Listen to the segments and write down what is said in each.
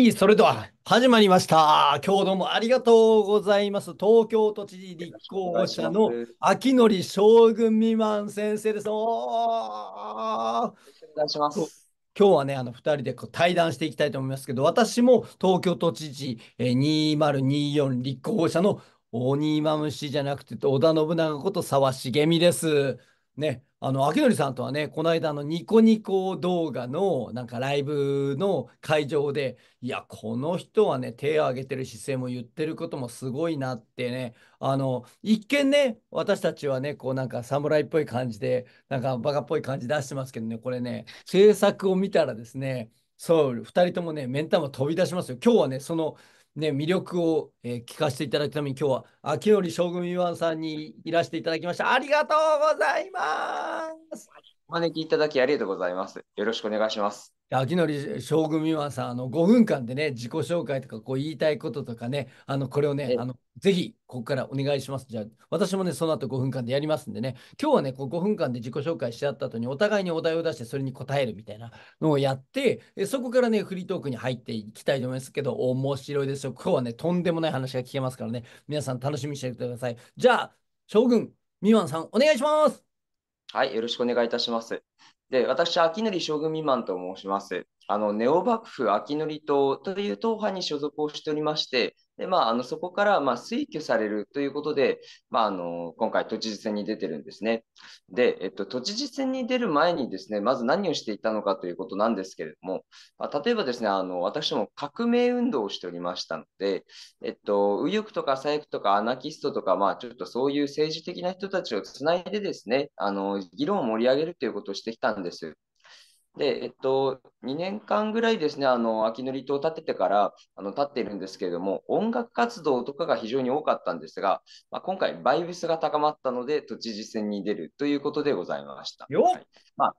い、それでは始まりました。今日どうもありがとうございます。東京都知事立候補者の秋典将軍未満先生です。おお願いします。今日はね、あの2人でこう対談していきたいと思いますけど、私も東京都知事2024立候補者の鬼マムシじゃなくて織田信長こと沢重美です。ね、あの、明憲さんとはね、この間のニコニコ動画のなんかライブの会場で、いや、この人はね、手を挙げてる姿勢も言ってることもすごいなってね、あの、一見ね、私たちはね、こうなんか侍っぽい感じで、なんかバカっぽい感じ出してますけどね、これね、制作を見たらですね、そう、2人ともね、メンタも飛び出しますよ。今日はね、その、ね、魅力を、えー、聞かせていただくために今日は秋より将軍岩さんにいらしていただきましたありがとうございますお招きいただきありがとうございますよろしくお願いします秋典将軍美和さん、あの5分間でね、自己紹介とかこう言いたいこととかね、あのこれをね、あのぜひここからお願いします。じゃあ、私もね、その後5分間でやりますんでね、今日はね、こう5分間で自己紹介し合った後に、お互いにお題を出して、それに答えるみたいなのをやって、そこからね、フリートークに入っていきたいと思いますけど、面白いですよ。今日はね、とんでもない話が聞けますからね、皆さん楽しみにしてください。じゃあ、将軍美和さん、お願いします。はい、よろしくお願いいたします。で、私、秋典将軍未満と申します。あの、ネオ幕府秋典党という党派に所属をしておりまして、で、まあ、あのそこから、まあ、推挙されるということで、まあ、あの今回、都知事選に出てるんですね。で、えっと、都知事選に出る前にですね、まず何をしていたのかということなんですけれども、まあ、例えばですね、あの私も革命運動をしておりましたので、えっと、右翼とか左翼とかアナキストとか、まあ、ちょっとそういう政治的な人たちをつないでですね、あの議論を盛り上げるということをしてきたんです。で、えっと、2年間ぐらいですね、あの、秋のり島を建ててから、あの、立っているんですけれども、音楽活動とかが非常に多かったんですが、まあ、今回、バイブスが高まったので、都知事選に出るということでございました。よ、はい、まあ、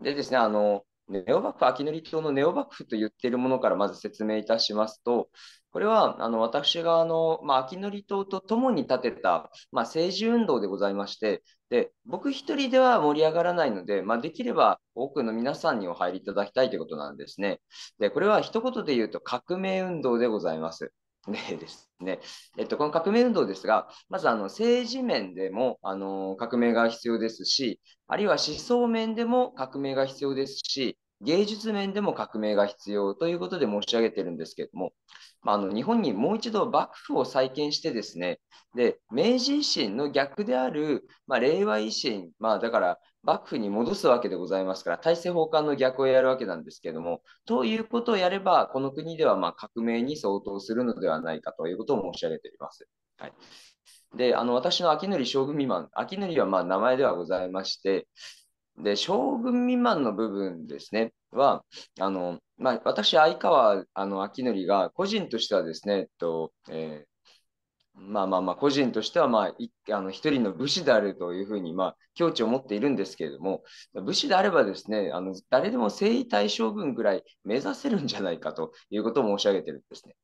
でですね、あの、ネオ幕府、秋のり島のネオ幕府と言っているものからまず説明いたしますと、これはあの私があの、まあ、秋のり島とともに建てた、まあ、政治運動でございまして、で、僕一人では盛り上がらないので、まあ、できれば多くの皆さんにお入りいただきたいということなんですね。で、これは一言で言うと革命運動でございます。でですね、えっと、この革命運動ですが、まずあの政治面でもあの革命が必要ですし、あるいは思想面でも革命が必要ですし、芸術面でも革命が必要ということで申し上げてるんですけれども、まあ、あの日本にもう一度幕府を再建してですねで明治維新の逆である、まあ、令和維新、まあ、だから幕府に戻すわけでございますから大政奉還の逆をやるわけなんですけれどもということをやればこの国ではま革命に相当するのではないかということを申し上げております。はい、であの私の秋典将軍未満秋典はま名前ではございましてで、将軍未満の部分ですね、は、あの、まあ、私、相川あの明則が、個人としてはですね、えっと、えーまあまあまあ、個人としては、まあ、あの人の武士であるというふうに、まあ、境地を持っているんですけれども、武士であればですね、あの誰でも征夷大将軍ぐらい目指せるんじゃないかということを申し上げてるんですね。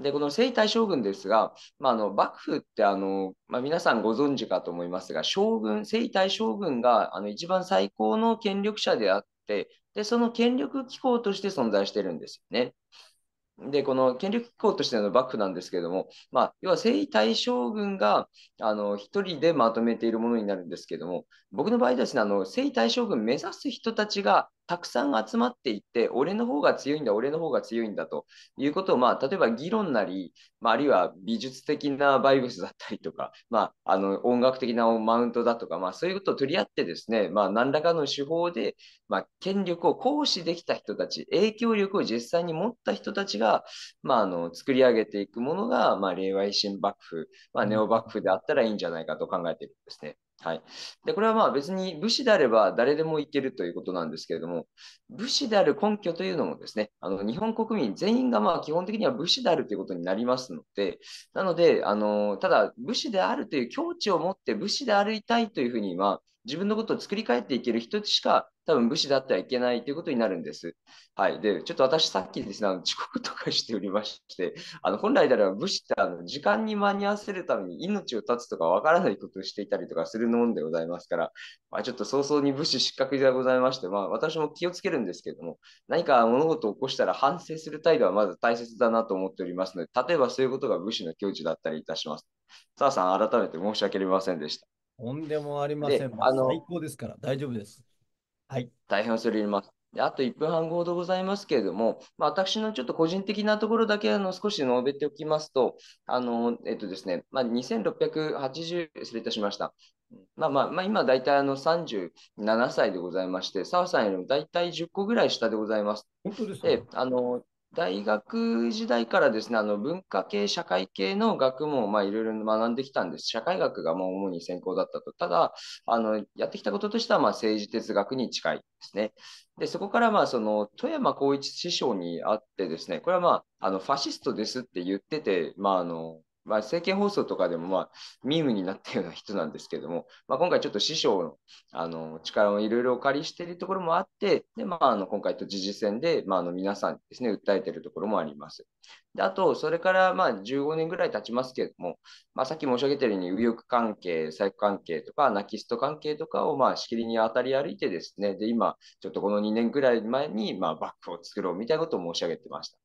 で、この征夷大将軍ですが、まあ、あの幕府ってあの、まあ、皆さんご存知かと思いますが、将軍、征夷大将軍があの一番最高の権力者であって、で、その権力機構として存在してるんですよね。で、この権力機構としての幕府なんですけども、まあ、要は征夷大将軍があの1人でまとめているものになるんですけども、僕の場合ですね、あの征夷大将軍目指す人たちがたくさん集まっていって、俺の方が強いんだ、俺の方が強いんだということを、まあ、例えば議論なり、まあ、あるいは美術的なバイブスだったりとか、まあ、あの音楽的なマウントだとか、まあ、そういうことを取り合ってですね、まあ、何らかの手法で、まあ、権力を行使できた人たち、影響力を実際に持った人たちが、まあ、あの作り上げていくものが、まあ、令和維新幕府、まあ、ネオ幕府であったらいいんじゃないかと考えているんですね。はい、でこれはまあ別に武士であれば誰でもいけるということなんですけれども、武士である根拠というのもですね、あの日本国民全員がまあ基本的には武士であるということになりますので、なので、あのただ武士であるという境地を持って武士でありたいというふうに、ま自分のことを作り変えていける人しか多分武士だってはいけないということになるんです。はい。で、ちょっと私さっきですね、あの遅刻とかしておりまして、あの本来であれば武士ってあの時間に間に合わせるために命を絶つとかわからないことをしていたりとかするもんでございますから、まあ、ちょっと早々に武士失格ではございまして、まあ私も気をつけるんですけども、何か物事を起こしたら反省する態度はまず大切だなと思っておりますので、例えばそういうことが武士の境地だったりいたします。澤さん、改めて申し訳ありませんでした。とんでもありません。あの最高ですから大丈夫です。はい。大変恐れ入ります。であと1分半ほどございますけれども、まあ、私のちょっと個人的なところだけあの少し述べておきますと、あのえっとですねまあ、2680、失礼いたしました。まあまあまあ、今、大体あの37歳でございまして、澤さんよりも大体10個ぐらい下でございます。本当ですか、ね、あの大学時代からですね、あの文化系、社会系の学問をいろいろ学んできたんです。社会学がもう主に専攻だったと。ただ、あのやってきたこととしてはま政治哲学に近いですね。で、そこからまあその富山光一師匠に会ってですね、これはまああのファシストですって言ってて、まああのまあ、政見放送とかでも、まあ、ミームになったような人なんですけども、まあ、今回ちょっと師匠のあの力をいろいろお借りしているところもあって、でまあ、あの今回と時事選で、まあ、あの皆さんですね、訴えているところもあります。であと、それからまあ15年ぐらい経ちますけれども、まあ、さっき申し上げたように右翼関係、左翼関係とか、アナキスト関係とかをまあしきりに当たり歩いてですね、で今、ちょっとこの2年ぐらい前にまあバックを作ろうみたいなことを申し上げてました。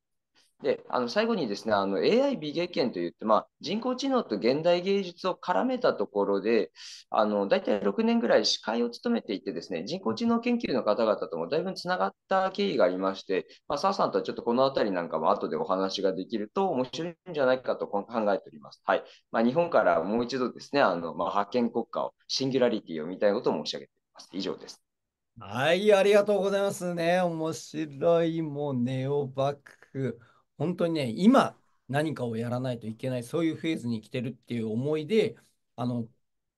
であの最後にですねあの AI 美芸研といって、まあ、人工知能と現代芸術を絡めたところであの大体6年ぐらい司会を務めていてですね人工知能研究の方々ともだいぶつながった経緯がありまして、まあ、澤さんとはちょっとこの辺りなんかも後でお話ができると面白いんじゃないかと考えております。はいまあ、日本からもう一度ですねあの、まあ、覇国家をシンギュラリティを見たいことを申し上げています。以上です。はい、ありがとうございますね。面白い、もうネオバック。本当にね、今何かをやらないといけない、そういうフェーズに来てるっていう思いで、あの、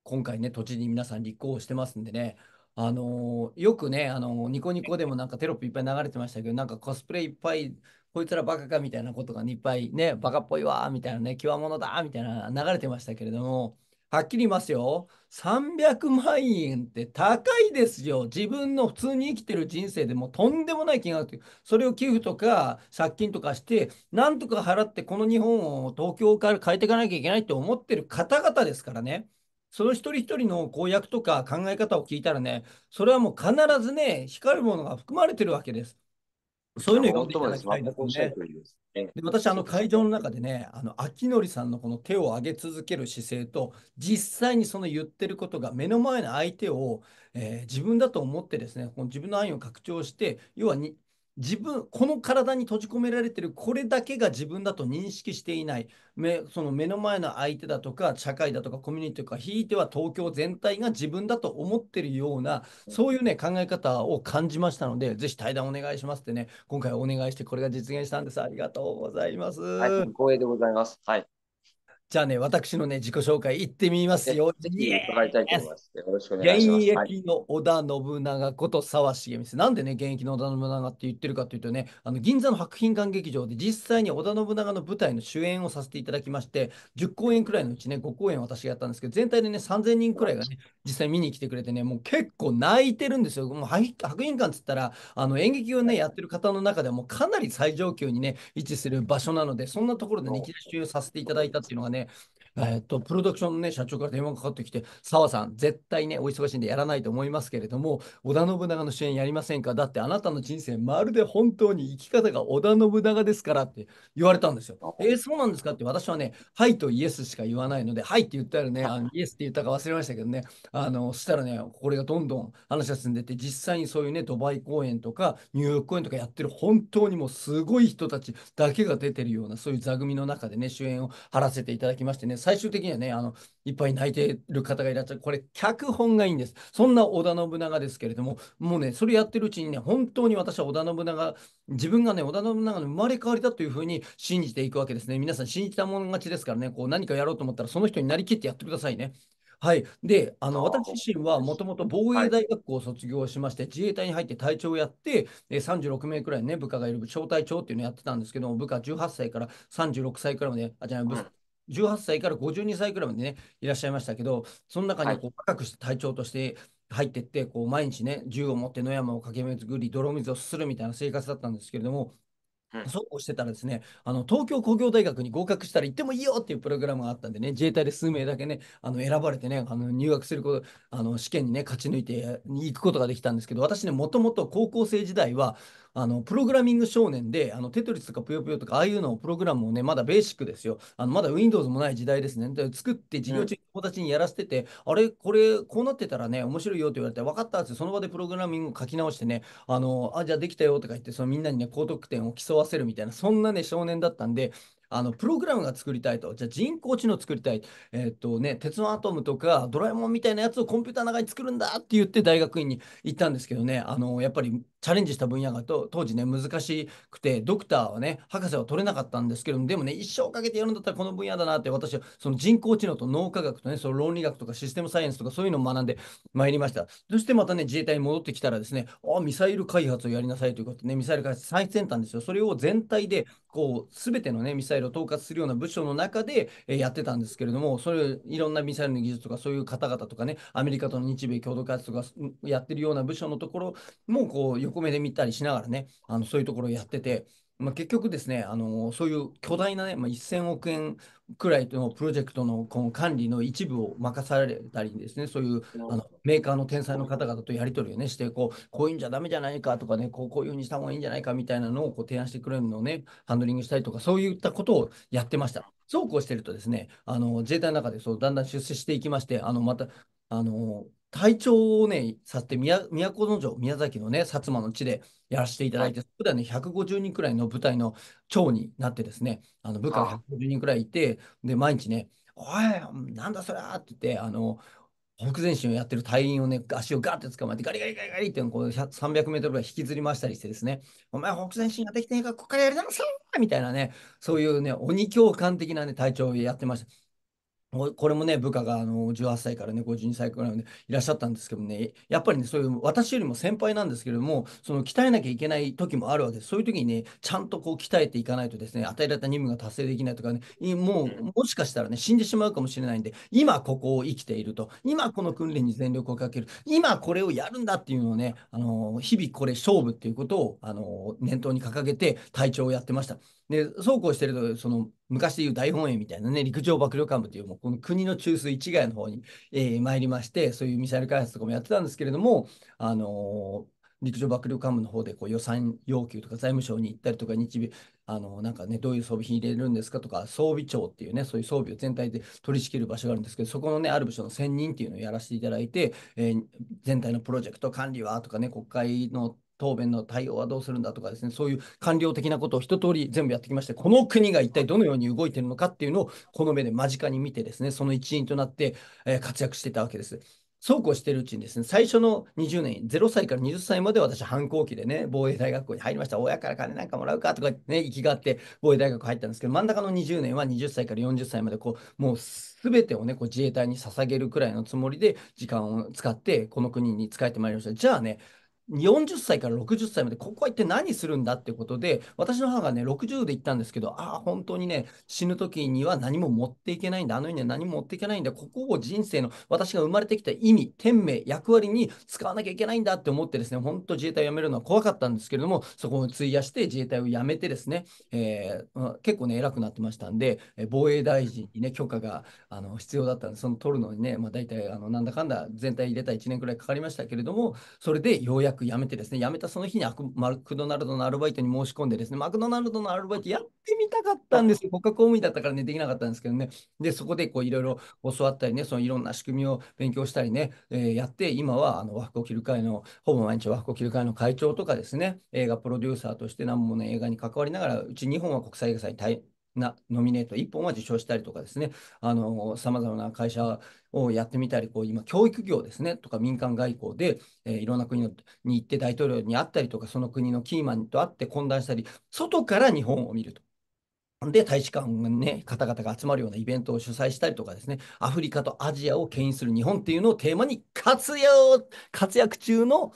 今回ね、土地に皆さん立候補してますんでね、あのー、よくね、あのー、ニコニコでもなんかテロップいっぱい流れてましたけど、なんかコスプレいっぱい、こいつらバカかみたいなことが、いっぱいね、バカっぽいわみたいなね、きわものだみたいな流れてましたけれども、はっきり言いますよ。300万円って高いですよ。自分の普通に生きてる人生でもとんでもない金額という。それを寄付とか借金とかして、なんとか払ってこの日本を東京から変えていかなきゃいけないって思ってる方々ですからね。その一人一人の公約とか考え方を聞いたらね、それはもう必ずね、光るものが含まれてるわけです。そういうのを読んでいただきたいですね。で私、あの会場の中でね、あの秋りさんのこの手を上げ続ける姿勢と、実際にその言ってることが目の前の相手を、えー、自分だと思ってですね、この自分の愛を拡張して、要はに自分この体に閉じ込められてるこれだけが自分だと認識していない目その目の前の相手だとか社会だとかコミュニティとかひいては東京全体が自分だと思ってるようなそういう、ね、考え方を感じましたのでぜひ対談お願いしますってね今回お願いしてこれが実現したんですありがとうございます。はい、光栄でございます、はいじゃあね、私のね、自己紹介いってみますよ。ぜひ伺いたいと思います。よろしくお願いします。現役の織田信長こと沢重光。なんでね、現役の織田信長って言ってるかというとね、あの銀座の白品館劇場で実際に織田信長の舞台の主演をさせていただきまして、10公演くらいのうちね、5公演私がやったんですけど、全体でね、3000人くらいがね、実際見に来てくれてね、もう結構泣いてるんですよ。もう白品館っつったら、あの演劇をね、やってる方の中でもかなり最上級にね、位置する場所なので、そんなところでね、いきなり主演させていただいたっていうのがね、えっと、プロダクションの、ね、社長から電話がかかってきて、澤さん、絶対ね、お忙しいんでやらないと思いますけれども、織田信長の主演やりませんかだってあなたの人生、まるで本当に生き方が織田信長ですからって言われたんですよ。えー、そうなんですかって、私はね、はいとイエスしか言わないので、はいって言ったらね、あのイエスって言ったか忘れましたけどね、あのそしたらね、これがどんどん話が進んでて、実際にそういうね、ドバイ公演とか、ニューヨーク公演とかやってる、本当にもうすごい人たちだけが出てるような、そういう座組の中でね、主演を張らせていたただきましてね、最終的にはね、あの、いっぱい泣いてる方がいらっしゃる。これ、脚本がいいんです。そんな織田信長ですけれども、もうね、それやってるうちにね、本当に私は織田信長、自分がね、織田信長の生まれ変わりだというふうに信じていくわけですね。皆さん信じたもん勝ちですからね、こう何かやろうと思ったら、その人になりきってやってくださいね。はい、であの私自身はもともと防衛大学校を卒業しまして、はい、自衛隊に入って隊長をやって、え36名くらいね部下がいる小隊長っていうのをやってたんですけど部下18歳から36歳くらいまであじゃあ部18歳から52歳くらいまでね、いらっしゃいましたけど、その中にこう若くして隊長として入ってって、こう毎日ね、銃を持って野山を駆け巡り、泥水をすするみたいな生活だったんですけれども、そうしてたらですね、あの東京工業大学に合格したら行ってもいいよっていうプログラムがあったんでね、自衛隊で数名だけね、あの選ばれてね、あの入学すること、あの試験にね、勝ち抜いて行くことができたんですけど、私ね、もともと高校生時代は、あの、プログラミング少年で、あの、テトリスとかぷよぷよとか、ああいうのをプログラムをね、まだベーシックですよ。あの、まだ Windows もない時代ですね。で作って授業中に友達にやらせてて、うん、あれ、これ、こうなってたらね、面白いよって言われて、分かったって、その場でプログラミングを書き直してね、あの、あ、じゃあできたよとか言って、そのみんなにね、高得点を競わせるみたいな、そんなね、少年だったんで、あのプログラムが作りたいと、じゃあ人工知能作りたい、えー、っとね、鉄のアトムとかドラえもんみたいなやつをコンピューターの中に作るんだって言って大学院に行ったんですけどね、あのやっぱりチャレンジした分野がと当時ね難しくてドクターはね博士は取れなかったんですけどもでもね一生かけてやるんだったらこの分野だなって私はその人工知能と脳科学とねその論理学とかシステムサイエンスとかそういうのを学んでまいりましたそしてまたね自衛隊に戻ってきたらですねあミサイル開発をやりなさいということでねミサイル開発最先端ですよそれを全体でこう全てのねミサイルを統括するような部署の中で、えやってたんですけれどもそれいろんなミサイルの技術とかそういう方々とかねアメリカとの日米共同開発とかやってるような部署のところもこう横コ目で見たりしながらね、あのそういうところをやってて、まあ、結局ですね、あのそういう巨大なね、まあ、1000億円くらいのプロジェクトのこの管理の一部を任されたりですね、そういうあのメーカーの天才の方々とやり取りを、ね、してこう、こういうんじゃだめじゃないかとかねこう、こういうふうにした方がいいんじゃないかみたいなのをこう提案してくれるのをね、ハンドリングしたりとか、そういったことをやってました。そうこうしてるとですね、あの自衛隊の中でそうだんだん出世していきまして、あのまたあの隊長をね、させて宮、都城、宮崎のね、薩摩の地でやらせていただいて、そこではね、150人くらいの部隊の長になってですね、あの部下が150人くらいいて、で、毎日ね、おい、なんだそりゃって言って、あの、北前進をやってる隊員をね、足をガーって捕まえて、ガリガリガリガリってこう300メートルぐらい引きずり回したりしてですね、お前、北前進やってきてねえかここからやりなさいみたいなね、そういうね、鬼教官的なね、隊長をやってました。これもね、部下があの18歳からね、52歳くらいまでいらっしゃったんですけどね、やっぱりね、そういう私よりも先輩なんですけれども、その鍛えなきゃいけない時もあるわけです。そういう時にね、ちゃんとこう鍛えていかないとですね、与えられた任務が達成できないとかね、もう、もしかしたらね、死んでしまうかもしれないんで、今ここを生きていると、今この訓練に全力をかける、今これをやるんだっていうのをね、あの日々これ勝負っていうことをあの念頭に掲げて、隊長をやってました。で、そうこうしてると、その、昔でいう大本営みたいなね、陸上幕僚幹部という、もうこの国の中枢市街の方に、えー、参りまして、そういうミサイル開発とかもやってたんですけれども、あのー、陸上幕僚幹部の方でこう予算要求とか財務省に行ったりとか、日米、あのー、なんかね、どういう装備品入れるんですかとか、装備庁っていうね、そういう装備を全体で取り仕切る場所があるんですけど、そこのね、ある部署の専任っていうのをやらせていただいて、えー、全体のプロジェクト管理はとかね、国会の答弁の対応はどうするんだとかですね、そういう官僚的なことを一通り全部やってきまして、この国が一体どのように動いているのかっていうのを、この目で間近に見てですね、その一員となって、えー、活躍してたわけです。そうこうしてるうちにですね、最初の20年、0歳から20歳まで私、反抗期でね、防衛大学校に入りました。親から金なんかもらうかとかね、行きがあって防衛大学入ったんですけど、真ん中の20年は20歳から40歳まで、こう、もう全てをね、こう自衛隊に捧げるくらいのつもりで、時間を使って、この国に仕えてまいりました。じゃあね、40歳から60歳までここは一体何するんだってことで私の母がね60で行ったんですけどああ本当にね死ぬ時には何も持っていけないんだあの世には何も持っていけないんだここを人生の私が生まれてきた意味天命役割に使わなきゃいけないんだって思ってですね本当自衛隊を辞めるのは怖かったんですけれどもそこを費やして自衛隊を辞めてですね、えー、結構ね偉くなってましたんで防衛大臣にね許可があの必要だったんでその取るのにね、まあ、大体あのなんだかんだ全体入れた1年くらいかかりましたけれどもそれでようやくく辞めてですね、辞めたその日にマクドナルドのアルバイトに申し込んでですね、マクドナルドのアルバイトやってみたかったんですよ。国家公務員だったからね、できなかったんですけどね。で、そこでこういろいろ教わったりね、そのいろんな仕組みを勉強したりね、えー、やって、今はあの和服を着る会の、ほぼ毎日和服を着る会の会長とかですね、映画プロデューサーとして何本もの映画に関わりながら、うち日本は国際映画祭なノミネート、1本は受賞したりとかですね、さまざまな会社をやってみたり、こう今、教育業ですねとか民間外交で、えー、いろんな国に行って大統領に会ったりとか、その国のキーマンと会って懇談したり、外から日本を見ると。で、大使館の、ね、方々が集まるようなイベントを主催したりとかですね、アフリカとアジアを牽引する日本っていうのをテーマに活用活躍中の、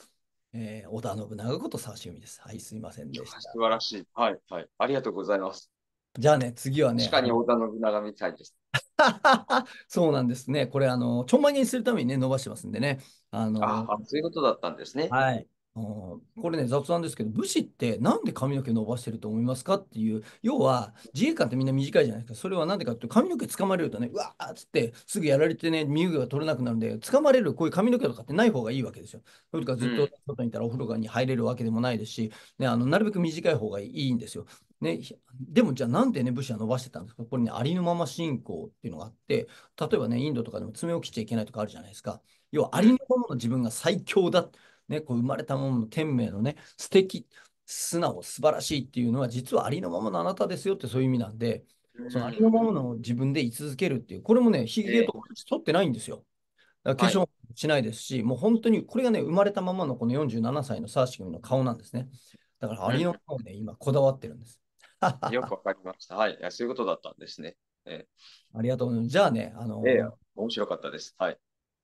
えー、織田信長こと沢清海です。はい、すいませんでした。素晴らしい。はい、はい。ありがとうございます。じゃあね、次はね。確に織田信長みたいです。そうなんですね。これ、あの、ちょんまげにするためにね、伸ばしてますんでね。あの、あそういうことだったんですね。はい。これね、雑談ですけど、武士ってなんで髪の毛伸ばしてると思いますかっていう、要は自衛官ってみんな短いじゃないですか、それはなんでかっていうと、髪の毛掴まれるとね、うわーっつってすぐやられてね、身動きが取れなくなるんで、掴まれるこういう髪の毛とかってない方がいいわけですよ。それとかずっと外にいたらお風呂に入れるわけでもないですし、ね、あのなるべく短い方がいいんですよ。ね、でもじゃあなんでね、武士は伸ばしてたんですかこれね、ありのまま信仰っていうのがあって、例えばね、インドとかでも爪を切っちゃいけないとかあるじゃないですか。要はありのままの自分が最強だ。ね、こう生まれたものの天命のね、素敵、素直、素晴らしいっていうのは、実はありのままのあなたですよってそういう意味なんで、そのありのままの自分で居続けるっていう、これもね、ひげと取ってないんですよ。化粧しないですし、はい、もう本当にこれがね、生まれたままのこの47歳のサーシ君の顔なんですね。だからありのままをね、今こだわってるんです。よくわかりました。はい。そういうことだったんですね。えー、ありがとうございます。じゃあね、あのえー、面白かったです。はい。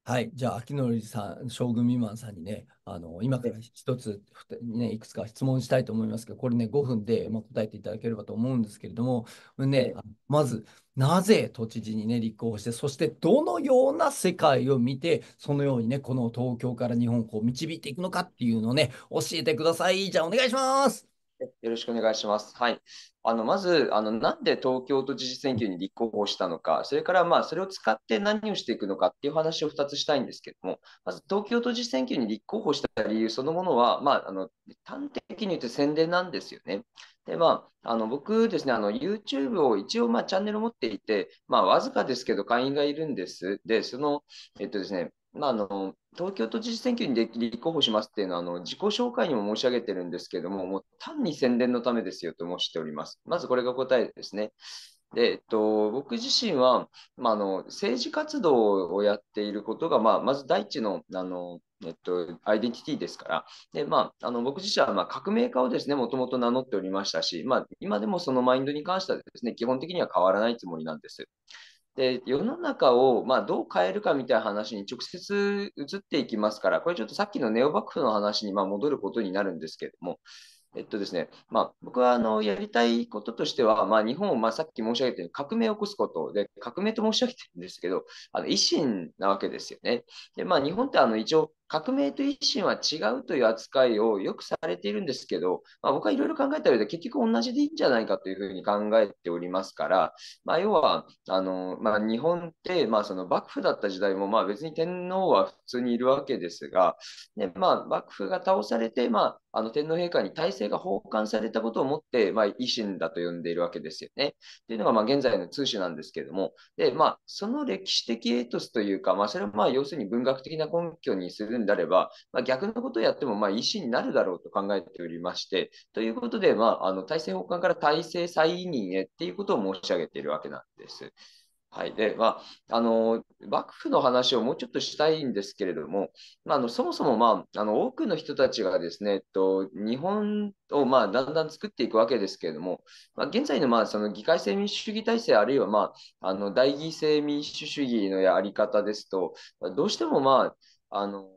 はい。じゃあ、秋典さん、将軍未満さんにね、あの今から一つ、ね、いくつか質問したいと思いますけど、これね、5分で、まあ、答えていただければと思うんですけれども、ね、まず、なぜ都知事にね、立候補して、そしてどのような世界を見て、そのようにね、この東京から日本を導いていくのかっていうのをね、教えてください。じゃあ、お願いします。よろしくお願いします。はい。あの、まず、あの、なんで東京都知事選挙に立候補したのか、それから、まあ、それを使って何をしていくのかっていう話を2つしたいんですけども、まず、東京都知事選挙に立候補した理由そのものは、まあ、あの、端的に言うと宣伝なんですよね。で、まあ、あの、僕ですね、YouTube を一応、まあ、チャンネル持っていて、まあ、わずかですけど会員がいるんです。で、その、えっとですね、まあ、あの東京都知事選挙に立候補しますっていうのはあの自己紹介にも申し上げてるんですけども、もう単に宣伝のためですよと申しております。まずこれが答えですね。でえっと、僕自身は、まあ、あの政治活動をやっていることが、まあ、まず第一のあの、えっと、アイデンティティですからで、まあ、あの僕自身は、まあ、革命家をですねもともと名乗っておりましたし、まあ、今でもそのマインドに関してはですね基本的には変わらないつもりなんです。で世の中を、まあ、どう変えるかみたいな話に直接移っていきますから、これちょっとさっきのネオ幕府の話にま戻ることになるんですけれども、えっとですねまあ、僕はあのやりたいこととしては、まあ、日本をまさっき申し上げたように革命を起こすことで、革命と申し上げてるんですけど、あの維新なわけですよね。でまあ、日本ってあの一応革命と維新は違うという扱いをよくされているんですけど、まあ、僕はいろいろ考えた上で結局同じでいいんじゃないかというふうに考えておりますから、まあ、要はあの、まあ、日本ってまあその幕府だった時代もまあ別に天皇は普通にいるわけですが、でまあ、幕府が倒されて、まあ、あの天皇陛下に体制が奉還されたことをもって、まあ、維新だと呼んでいるわけですよね。というのがまあ現在の通史なんですけども、でまあ、その歴史的エイトスというか、まあ、それをまあ要するに文学的な根拠にするるんであれば、まあ、逆のことをやってもまあ維になるだろうと考えておりまして、ということで、まあ、あの体制奉還から体制再委任へっていうことを申し上げているわけなんです。はい。で、まあ、あの、幕府の話をもうちょっとしたいんですけれども、まあ、あの、そもそも、まあ、あの、多くの人たちがですね、えっと、日本を、まあ、だんだん作っていくわけですけれども、まあ、現在の、まあ、その議会制民主主義体制、あるいは、まあ、あの、代議制民主主義のやり方ですと、どうしても、まあ、あの、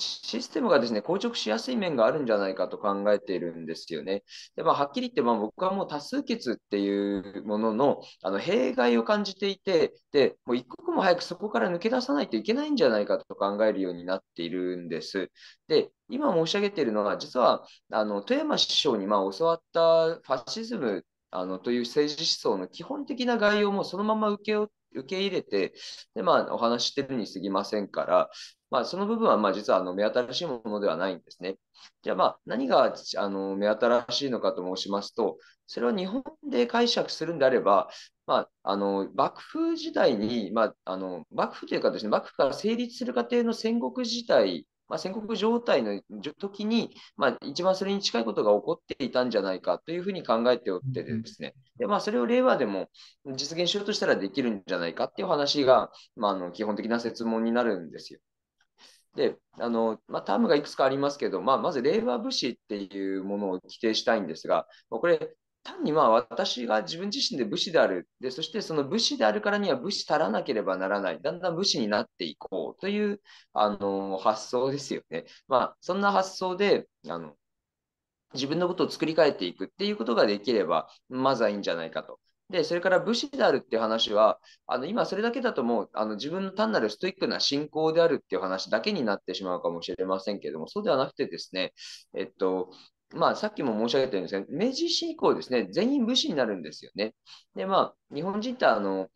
システムがですね、硬直しやすい面があるんじゃないかと考えているんですよね。でまあ、はっきり言って、まあ、僕はもう多数決っていうもののあの弊害を感じていてで、もう一刻も早くそこから抜け出さないといけないんじゃないかと考えるようになっているんです。で、今申し上げているのは、実はあの富山師匠にまあ教わったファシズムあのという政治思想の基本的な概要もそのまま受け負っ受け入れて、で、まあ、お話してるに過ぎませんから、まあ、その部分は、まあ、実は、あの、目新しいものではないんですね。じゃあ、まあ、何が、あの、目新しいのかと申しますと、それを日本で解釈するんであれば、まあ、あの、幕府時代に、まあ、あの、幕府というかですね、幕府から成立する過程の戦国時代まあ、戦国状態の時に、まあ、一番それに近いことが起こっていたんじゃないかというふうに考えておってですね、でまあ、それを令和でも実現しようとしたらできるんじゃないかっていう話が、まあ、あの基本的な説問になるんですよ。であのまあ、タームがいくつかありますけど、まあ、まず令和武士っていうものを規定したいんですが、これ、単にまあ私が自分自身で武士であるで、そしてその武士であるからには武士足らなければならない、だんだん武士になっていこうというあの発想ですよね。まあ、そんな発想であの自分のことを作り変えていくっていうことができれば、まずはいいんじゃないかと。で、それから武士であるっていう話は、あの今それだけだともうあの自分の単なるストイックな信仰であるっていう話だけになってしまうかもしれませんけれども、そうではなくてですね、えっと、まあ、さっきも申し上げたようにですね、明治維新以降ですね、全員武士になるんですよね。で、まあ、日本人ってあの、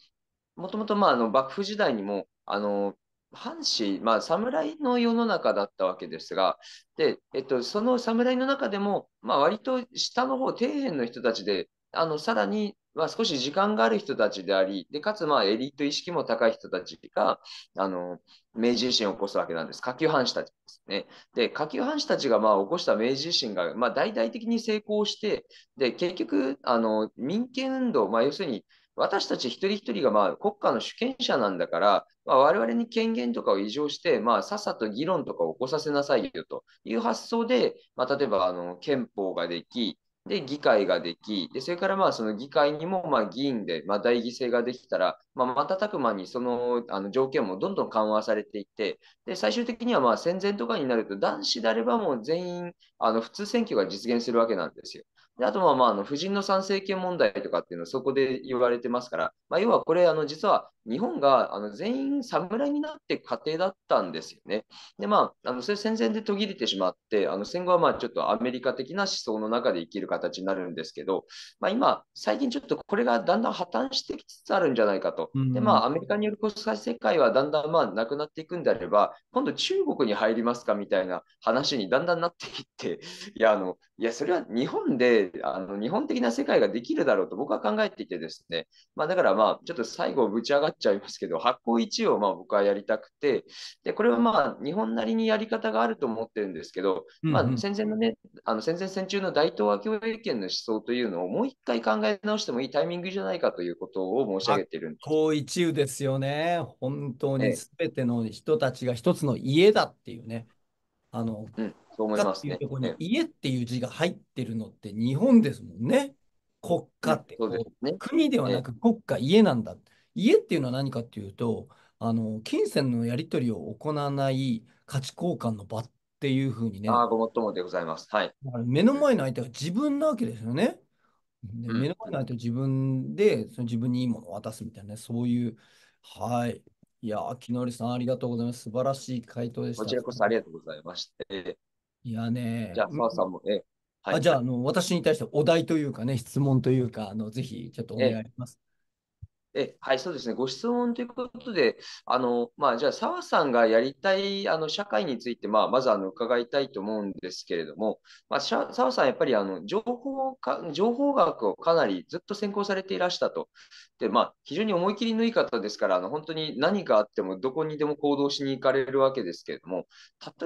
もともと、まあ、あの幕府時代にも、あの、藩士、まあ、侍の世の中だったわけですが、で、えっと、その侍の中でも、まあ、割と下の方、底辺の人たちで、あの、さらにまあ、少し時間がある人たちであり、でかつまあエリート意識も高い人たちが、あの明治維新を起こすわけなんです。下級藩士たちですね。で、下級藩士たちがまあ起こした明治維新がまあ大々的に成功して、で結局、あの民権運動、まあ、要するに私たち一人一人がまあ国家の主権者なんだから、まあ、我々に権限とかを異常して、まあ、さっさと議論とかを起こさせなさいよという発想で、まあ、例えばあの憲法ができ、で、議会ができ、で、それからまあその議会にもまあ議員で、まあ、代議制ができたら、まあ、瞬く間にそのあの条件もどんどん緩和されていって、で、最終的にはまあ戦前とかになると、男子であればもう全員、あの普通選挙が実現するわけなんですよ。であとは、まあ、あの婦人の参政権問題とかっていうのはそこで言われてますから、まあ、要はこれ、あの実は日本があの全員侍になって家庭過程だったんですよね。で、まあ、あのそれ戦前で途切れてしまって、あの戦後はまあちょっとアメリカ的な思想の中で生きる形になるんですけど、まあ、今、最近ちょっとこれがだんだん破綻してきつつあるんじゃないかと。で、まあ、アメリカによる国際世界はだんだんまあなくなっていくんであれば、今度中国に入りますかみたいな話にだんだんなってきて、いや、あのいやそれは日本であの日本的な世界ができるだろうと僕は考えていてですね、まあ、だからまあちょっと最後ぶち上がっちゃいますけど発行1をまあ僕はやりたくてでこれはまあ日本なりにやり方があると思ってるんですけど、まあ、戦前のねあの戦前戦中の大東亜共栄圏の思想というのをもう一回考え直してもいいタイミングじゃないかということを申し上げてるんです。発行一ですよね本当に全ての人たちが一つの家だっていうねねあの、うん、そう思いますね。に家っていう字が入ってるのって日本ですもんね。国家って、うんね、国ではなく国家、家なんだ。家っていうのは何かっていうと、あの金銭のやり取りを行わない価値交換の場っていうふうにね。ああ、ごもっともでございます。はい。目の前の相手は自分なわけですよね。目の前の相手は自分で、その自分にいいものを渡すみたいな、ね、そういう、はい。いやー、きのりさん、ありがとうございます。素晴らしい回答でした。こちらこそありがとうございまして。いやねじゃあ、澤さんもね。はあいじゃああの、私に対してお題というかね、質問というか、あのぜひちょっとお願いします。えはい、そうですね。ご質問ということで、あの、まあ、じゃあ、澤さんがやりたい、あの、社会について、まあ、まず、あの、伺いたいと思うんですけれども、まあ、澤さん、やっぱり、あの、情報か、情報学をかなりずっと専攻されていらしたと。で、まあ、非常に思い切りのいい方ですから、あの、本当に何があっても、どこにでも行動しに行かれるわけですけれども、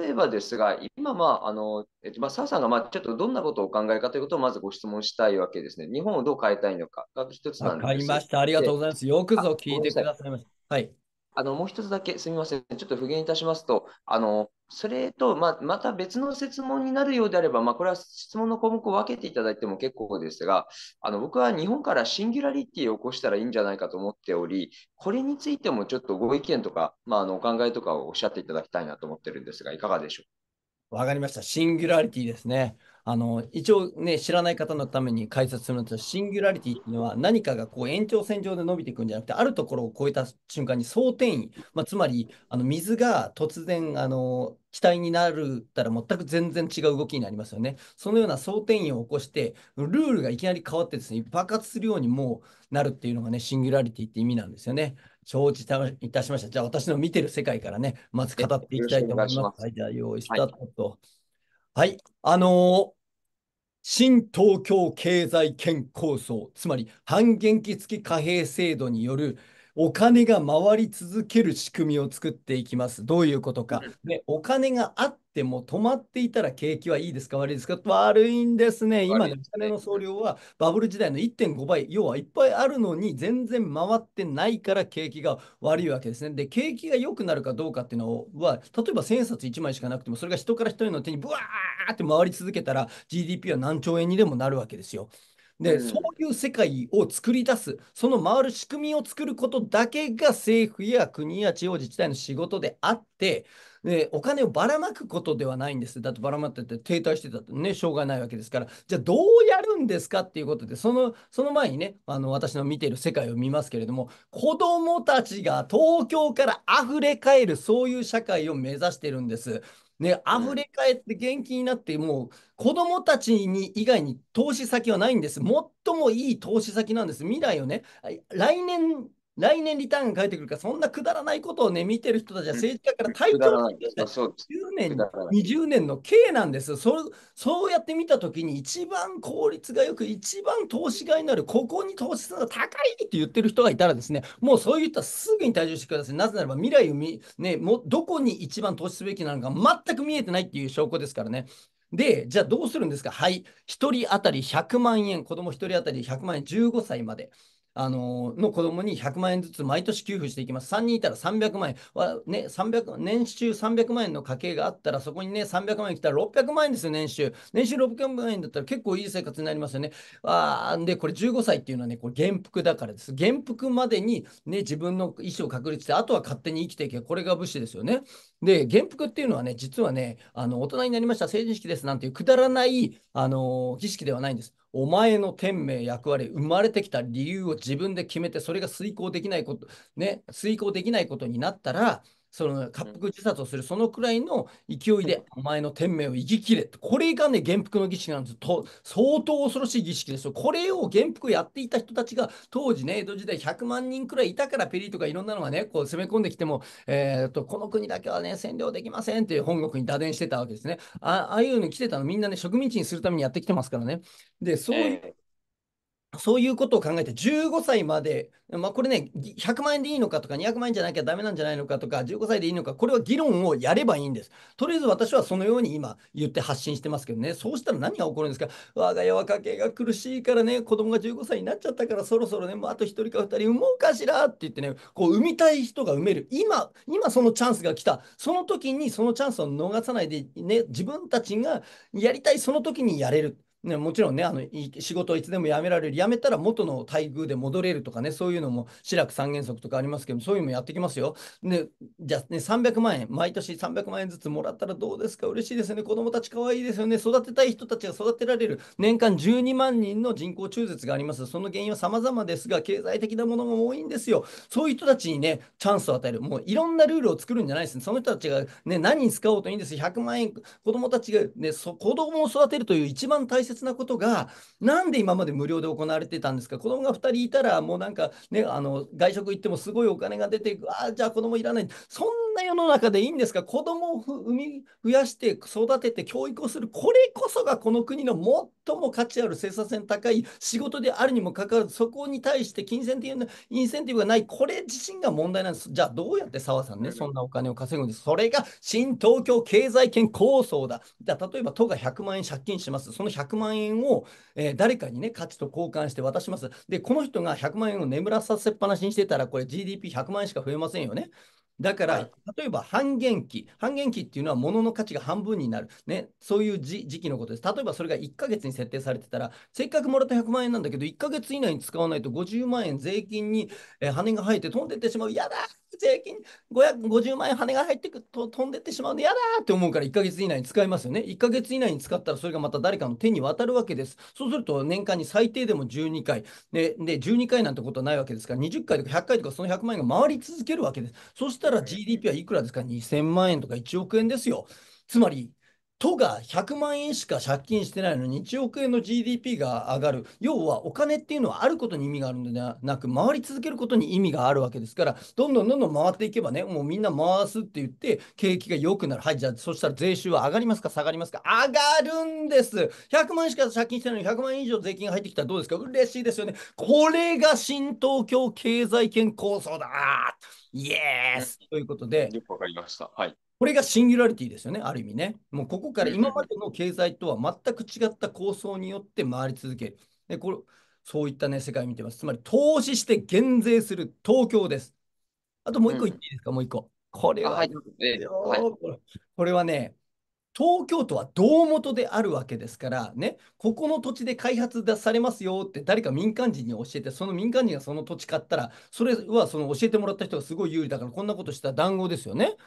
例えばですが、今、まあ、あの、えっと、まあ、澤さんがまあちょっとどんなことをお考えかということをまずご質問したいわけですね。日本をどう変えたいのかが一つなんです。わかりました。ありがとうございます。よくぞ聞いてくださいました。はい。あのもう一つだけすみません、ちょっと復元いたしますと、あのそれと、まあ、また別の質問になるようであれば、まあ、これは質問の項目を分けていただいても結構ですが、あの僕は日本からシンギュラリティを起こしたらいいんじゃないかと思っており、これについてもちょっとご意見とか、まあ、あのお考えとかをおっしゃっていただきたいなと思ってるんですが、いかがでしょうわかりました。シンギュラリティですね。あの、一応ね、知らない方のために解説すると、シンギュラリティっていうのは何かがこう延長線上で伸びていくんじゃなくて、あるところを超えた瞬間に総転移、まあ、つまり、あの、水が突然、あの、気体になるたら全く全然違う動きになりますよね。そのような総転移を起こして、ルールがいきなり変わってですね、爆発するようにもうなるっていうのがね、シンギュラリティって意味なんですよね。承知いたしました。じゃあ、私の見てる世界からね、まず語っていきたいと思います。いますはい、じゃあ、用意したと。はい、はい、あのー、新東京経済圏構想、つまり半減期付き貨幣制度によるお金が回り続ける仕組みを作っていきます。どういうことか。でお金があっでも止まっていたら景気はいいですか悪いですか悪いんですね。今のお金の総量はバブル時代の1.5倍、要はいっぱいあるのに全然回ってないから景気が悪いわけですね。で、景気が良くなるかどうかっていうのは、例えば1000冊1枚しかなくても、それが人から人への手にブワーって回り続けたら GDP は何兆円にでもなるわけですよ。で、うん、そういう世界を作り出す、その回る仕組みを作ることだけが政府や国や地方自治体の仕事であって、でお金をばらまくことではないんです。だってばらまってて停滞してたってね、しょうがないわけですから、じゃあどうやるんですかっていうことで、そのその前にね、あの私の見ている世界を見ますけれども、子どもたちが東京からあふれかえる、そういう社会を目指してるんです。ね、溢れ返って元気になって、もう子供たちに以外に投資先はないんです。最もいい投資先なんです。未来をね、来年来年リターンが返ってくるかそんなくだらないことをね、見てる人たちは政治家から退場して、10年、20年の刑なんですそうそうやって見たときに、一番効率がよく、一番投資がいになる、ここに投資するのが高いって言ってる人がいたらですね、もうそういったすぐに退場してください。なぜならば未来を見、ね、もうどこに一番投資すべきなのか全く見えてないっていう証拠ですからね。で、じゃあどうするんですかはい、1人当たり100万円、子供1人当たり100万円、15歳まで。あのの子供に100万円ずつ毎年給付していきます。3人いたら300万円。わね、300年収300万円の家計があったら、そこにね、300万円来たら600万円ですよ、年収。年収600万円だったら結構いい生活になりますよね。あで、これ15歳っていうのはね、これ原服だからです。原服までに、ね、自分の意思を確立して、あとは勝手に生きていけこれが武士ですよね。で、原服っていうのはね、実はね、あの大人になりました、成人式ですなんていうくだらない、あの儀式ではないんです。お前の天命、役割、生まれてきた理由を自分で決めて、それが遂行できないこと、ね、遂行できないことになったら、その滑腹自殺をする、そのくらいの勢いで、お前の天命を生ききれって、これがね、元服の儀式なんですと、相当恐ろしい儀式ですよ。これを元服やっていた人たちが、当時ね、江戸時代100万人くらいいたから、ペリーとかいろんなのがね、こう攻め込んできても、えーと、この国だけはね、占領できませんって本国に打電してたわけですね。ああいうのに来てたの、みんなね、植民地にするためにやってきてますからね。で、そういうそういうことを考えて、15歳まで、まあ、これね、100万円でいいのかとか、200万円じゃなきゃダメなんじゃないのかとか、15歳でいいのか、これは議論をやればいいんです。とりあえず私はそのように今言って発信してますけどね、そうしたら何が起こるんですか、我が家は家計が苦しいからね、子供が15歳になっちゃったから、そろそろね、もうあと1人か2人産もうかしらって言ってね、こう産みたい人が産める、今、今そのチャンスが来た、その時にそのチャンスを逃さないで、ね、自分たちがやりたい、その時にやれる。ね、もちろんねあの仕事をいつでも辞められる辞めたら元の待遇で戻れるとかねそういうのも志らく三原則とかありますけどそういうのもやってきますよ。でじゃあね300万円毎年300万円ずつもらったらどうですか嬉しいですよね子どもたち可愛いですよね育てたい人たちが育てられる年間12万人の人口中絶がありますその原因は様々ですが経済的なものも多いんですよそういう人たちにねチャンスを与えるもういろんなルールを作るんじゃないですねその人たちがね何に使おうといいんです100万円子どもたちがね子どもを育てるという一番大切切なことが、なんで今まで無料で行われてたんですか、子供が2人いたら、もうなんかね、あの外食行ってもすごいお金が出てああ、じゃあ子供いらない、そんな世の中でいいんですか、子供を産み増やして育てて教育をする、これこそがこの国の最も価値ある生産性の高い仕事であるにもかかわらず、そこに対して金銭的なインセンティブがない、これ自身が問題なんです。じゃあ、どうやって澤さんね、そんなお金を稼ぐんです。それが新東京経済圏構想だ。じゃ例えば、都が100万円借金します。その100万万円を、えー、誰かにね、価値と交換して渡します。で、この人が100万円を眠らさせっぱなしにしてたら、これ GDP100 万円しか増えませんよね。だから、例えば半減期、半減期っていうのは物の価値が半分になる、ね、そういう時期のことです。例えばそれが1ヶ月に設定されてたら、せっかくもらった100万円なんだけど、1ヶ月以内に使わないと50万円税金に羽が生えて飛んでってしまう、やだ税金550万円羽が入ってくと飛んでってしまうの嫌だって思うから1ヶ月以内に使いますよね。1ヶ月以内に使ったらそれがまた誰かの手に渡るわけです。そうすると年間に最低でも12回。で、で12回なんてことはないわけですから、20回とか100回とかその100万円が回り続けるわけです。そしたら GDP はいくらですか ?2000 万円とか1億円ですよ。つまり都が100万円しか借金してないのに1億円の GDP が上がる要はお金っていうのはあることに意味があるのではなく回り続けることに意味があるわけですからどんどんどんどん回っていけばねもうみんな回すって言って景気が良くなるはいじゃあそしたら税収は上がりますか下がりますか上がるんです100万円しか借金してないのに100万円以上税金が入ってきたらどうですか嬉しいですよねこれが新東京経済圏構想だイエースということでよくわかりましたはいこれがシンギュラリティですよね、ある意味ね。もうここから今までの経済とは全く違った構想によって回り続ける。でこれそういった、ね、世界を見てます。つまり投資して減税する東京です。あともう一個言っていいですか、うん、もう一個。これは、はい、これはね、東京都は道元であるわけですから、ね、ここの土地で開発出されますよって誰か民間人に教えて、その民間人がその土地買ったら、それはその教えてもらった人がすごい有利だから、こんなことしたら談合ですよね。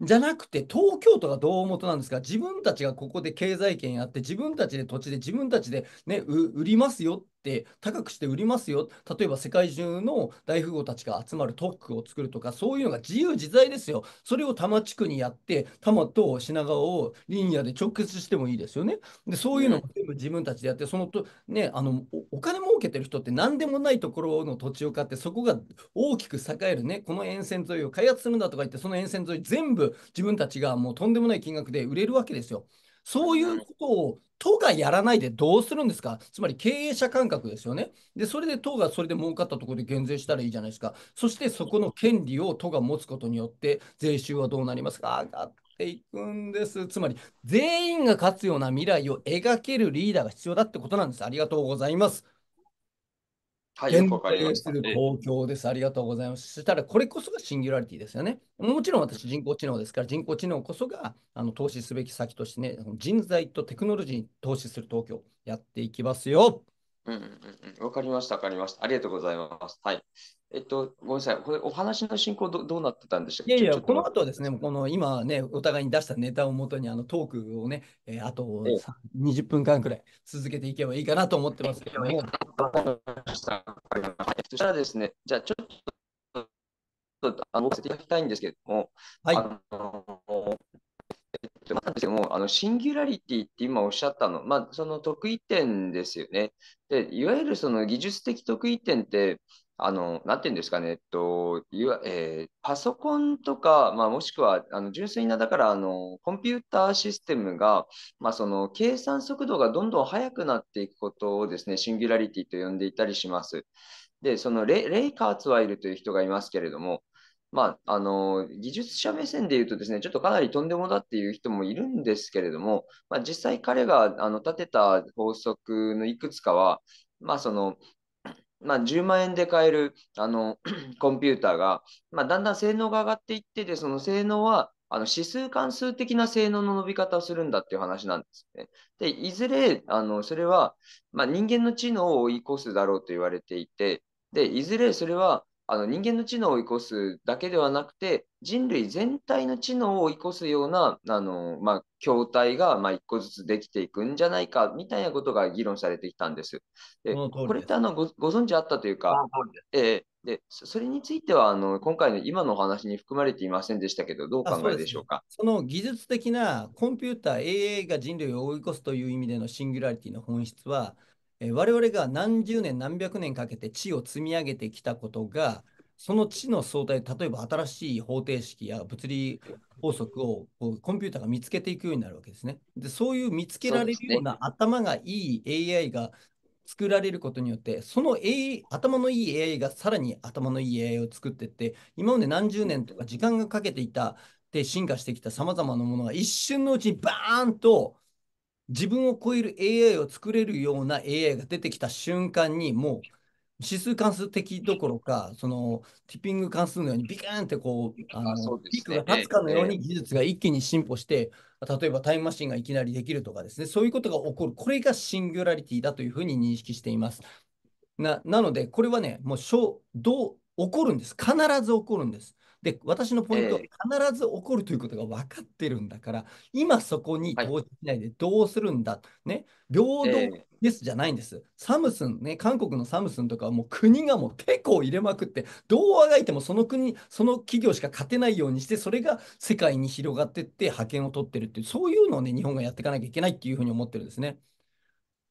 じゃなくて、東京都がどうとなんですか、自分たちがここで経済圏やって、自分たちで土地で、自分たちで、ね、売りますよって高くして売りますよ例えば世界中の大富豪たちが集まる特区を作るとかそういうのが自由自在ですよそれを多摩地区にやって多摩と品川をリニアで直結してもいいですよねでそういうのも全部自分たちでやってそのと、ね、あのお金儲けてる人って何でもないところの土地を買ってそこが大きく栄えるねこの沿線沿いを開発するんだとか言ってその沿線沿い全部自分たちがもうとんでもない金額で売れるわけですよ。そういうことを都がやらないでどうするんですかつまり経営者感覚ですよね。で、それで都がそれで儲かったところで減税したらいいじゃないですか。そしてそこの権利を都が持つことによって税収はどうなりますか上がっていくんです。つまり全員が勝つような未来を描けるリーダーが必要だってことなんです。ありがとうございます。はい、よく公共です。ありがとうございます。そしたら、これこそがシンギュラリティですよね。もちろん私、人工知能ですから、人工知能こそがあの投資すべき先としてね、人材とテクノロジーに投資する東京、やっていきますよ。うんうんうん。わかりました、わかりました。ありがとうございます。はい。えっと、ごめんなさい、これお話の進行どどうなってたんでしたっけいやいや、この後はですね、この今ね、お互いに出したネタをもとにあのトークをね、えー、あと20分間くらい続けていけばいいかなと思ってますけども。そしたらですね、じゃあちょっと、あの、いただきたいんですけれども、はい。あのまあ、でもあのシンギュラリティって今おっしゃったの、まあ、その得意点ですよね。でいわゆるその技術的得意点ってあの、なて言うんですかね、えっと、いわえー、パソコンとか、まあ、もしくは、あの純粋な、だから、あの、コンピューターシステムが、まあ、その、計算速度がどんどん速くなっていくことをですね、シンギュラリティと呼んでいたりします。で、そのレ、レイカーツワイルという人がいますけれども、まあ、あの技術者目線で言うとですね、ちょっとかなりとんでもだっていう人もいるんですけれども、まあ、実際彼があの立てた法則のいくつかは、まあ、そのまあ、10万円で買えるあの コンピューターが、まあ、だんだん性能が上がっていってて、その性能はあの指数関数的な性能の伸び方をするんだっていう話なんですね。で、いずれ、あのそれは、まあ、人間の知能を追い越すだろうと言われていて、で、いずれそれは、あの人間の知能を生かすだけではなくて人類全体の知能を生かすようなあの、まあ、筐体が、まあ、1個ずつできていくんじゃないかみたいなことが議論されてきたんです。でこれってあのご存知あったというか、えー、でそれについてはあの今回の今のお話に含まれていませんでしたけどどう考えでしょうかその技術的なコンピューター AI が人類を追い越すという意味でのシンギュラリティの本質は我々が何十年何百年かけて地を積み上げてきたことがその地の相対例えば新しい方程式や物理法則をコンピューターが見つけていくようになるわけですね。でそういう見つけられるような頭がいい AI が作られることによってその、AI、頭のいい AI がさらに頭のいい AI を作っていって今まで何十年とか時間がかけていたで進化してきたさまざまなものが一瞬のうちにバーンと自分を超える AI を作れるような AI が出てきた瞬間にもう指数関数的どころかそのティッピング関数のようにビカーンってこうあのピークが立つかのように技術が一気に進歩して、例えばタイムマシンがいきなりできるとかですねそういうことが起こるこれがシンギュラリティだというふうに認識していますななのでこれはねもうどう起こるんです必ず起こるんですで、私のポイントは必ず起こるということが分かってるんだから、今そこに投資しないでどうするんだ、はい、ね、平等ですじゃないんです。サムスン、ね、韓国のサムスンとかはもう国がもうてこを入れまくって、どうあがいてもその国、その企業しか勝てないようにして、それが世界に広がっていって覇権を取ってるっていう、そういうのをね、日本がやっていかなきゃいけないっていうふうに思ってるんですね。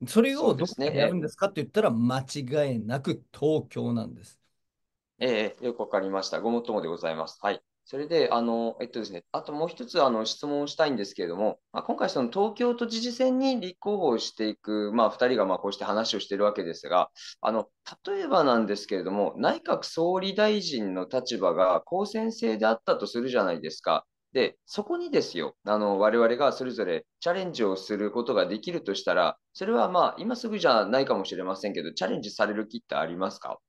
それをどこでやるんですかって言ったら、間違いなく東京なんです。ええー、よくわかりました。ごもっともでございます。はい。それで、あの、えっとですね、あともう一つあの質問をしたいんですけれども、まあ、今回、その東京都知事選に立候補していく、まあ、2人がまあこうして話をしているわけですが、あの例えばなんですけれども、内閣総理大臣の立場が公選制であったとするじゃないですか。で、そこにですよ、あの我々がそれぞれチャレンジをすることができるとしたら、それはまあ今すぐじゃないかもしれませんけど、チャレンジされる気ってありますか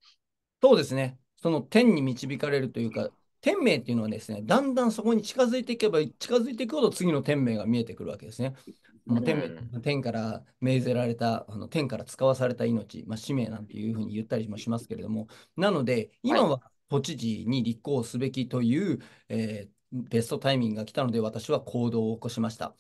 そうですね。その天に導かれるというか、天命っていうのはですね、だんだんそこに近づいていけば、近づいていくほど次の天命が見えてくるわけですね。もう天命天から命ぜられた、あの天から使わされた命、まあ、使命なんていうふうに言ったりもしますけれども、なので、今は都知事に立候補すべきという、えー、ベストタイミングが来たので、私は行動を起こしました。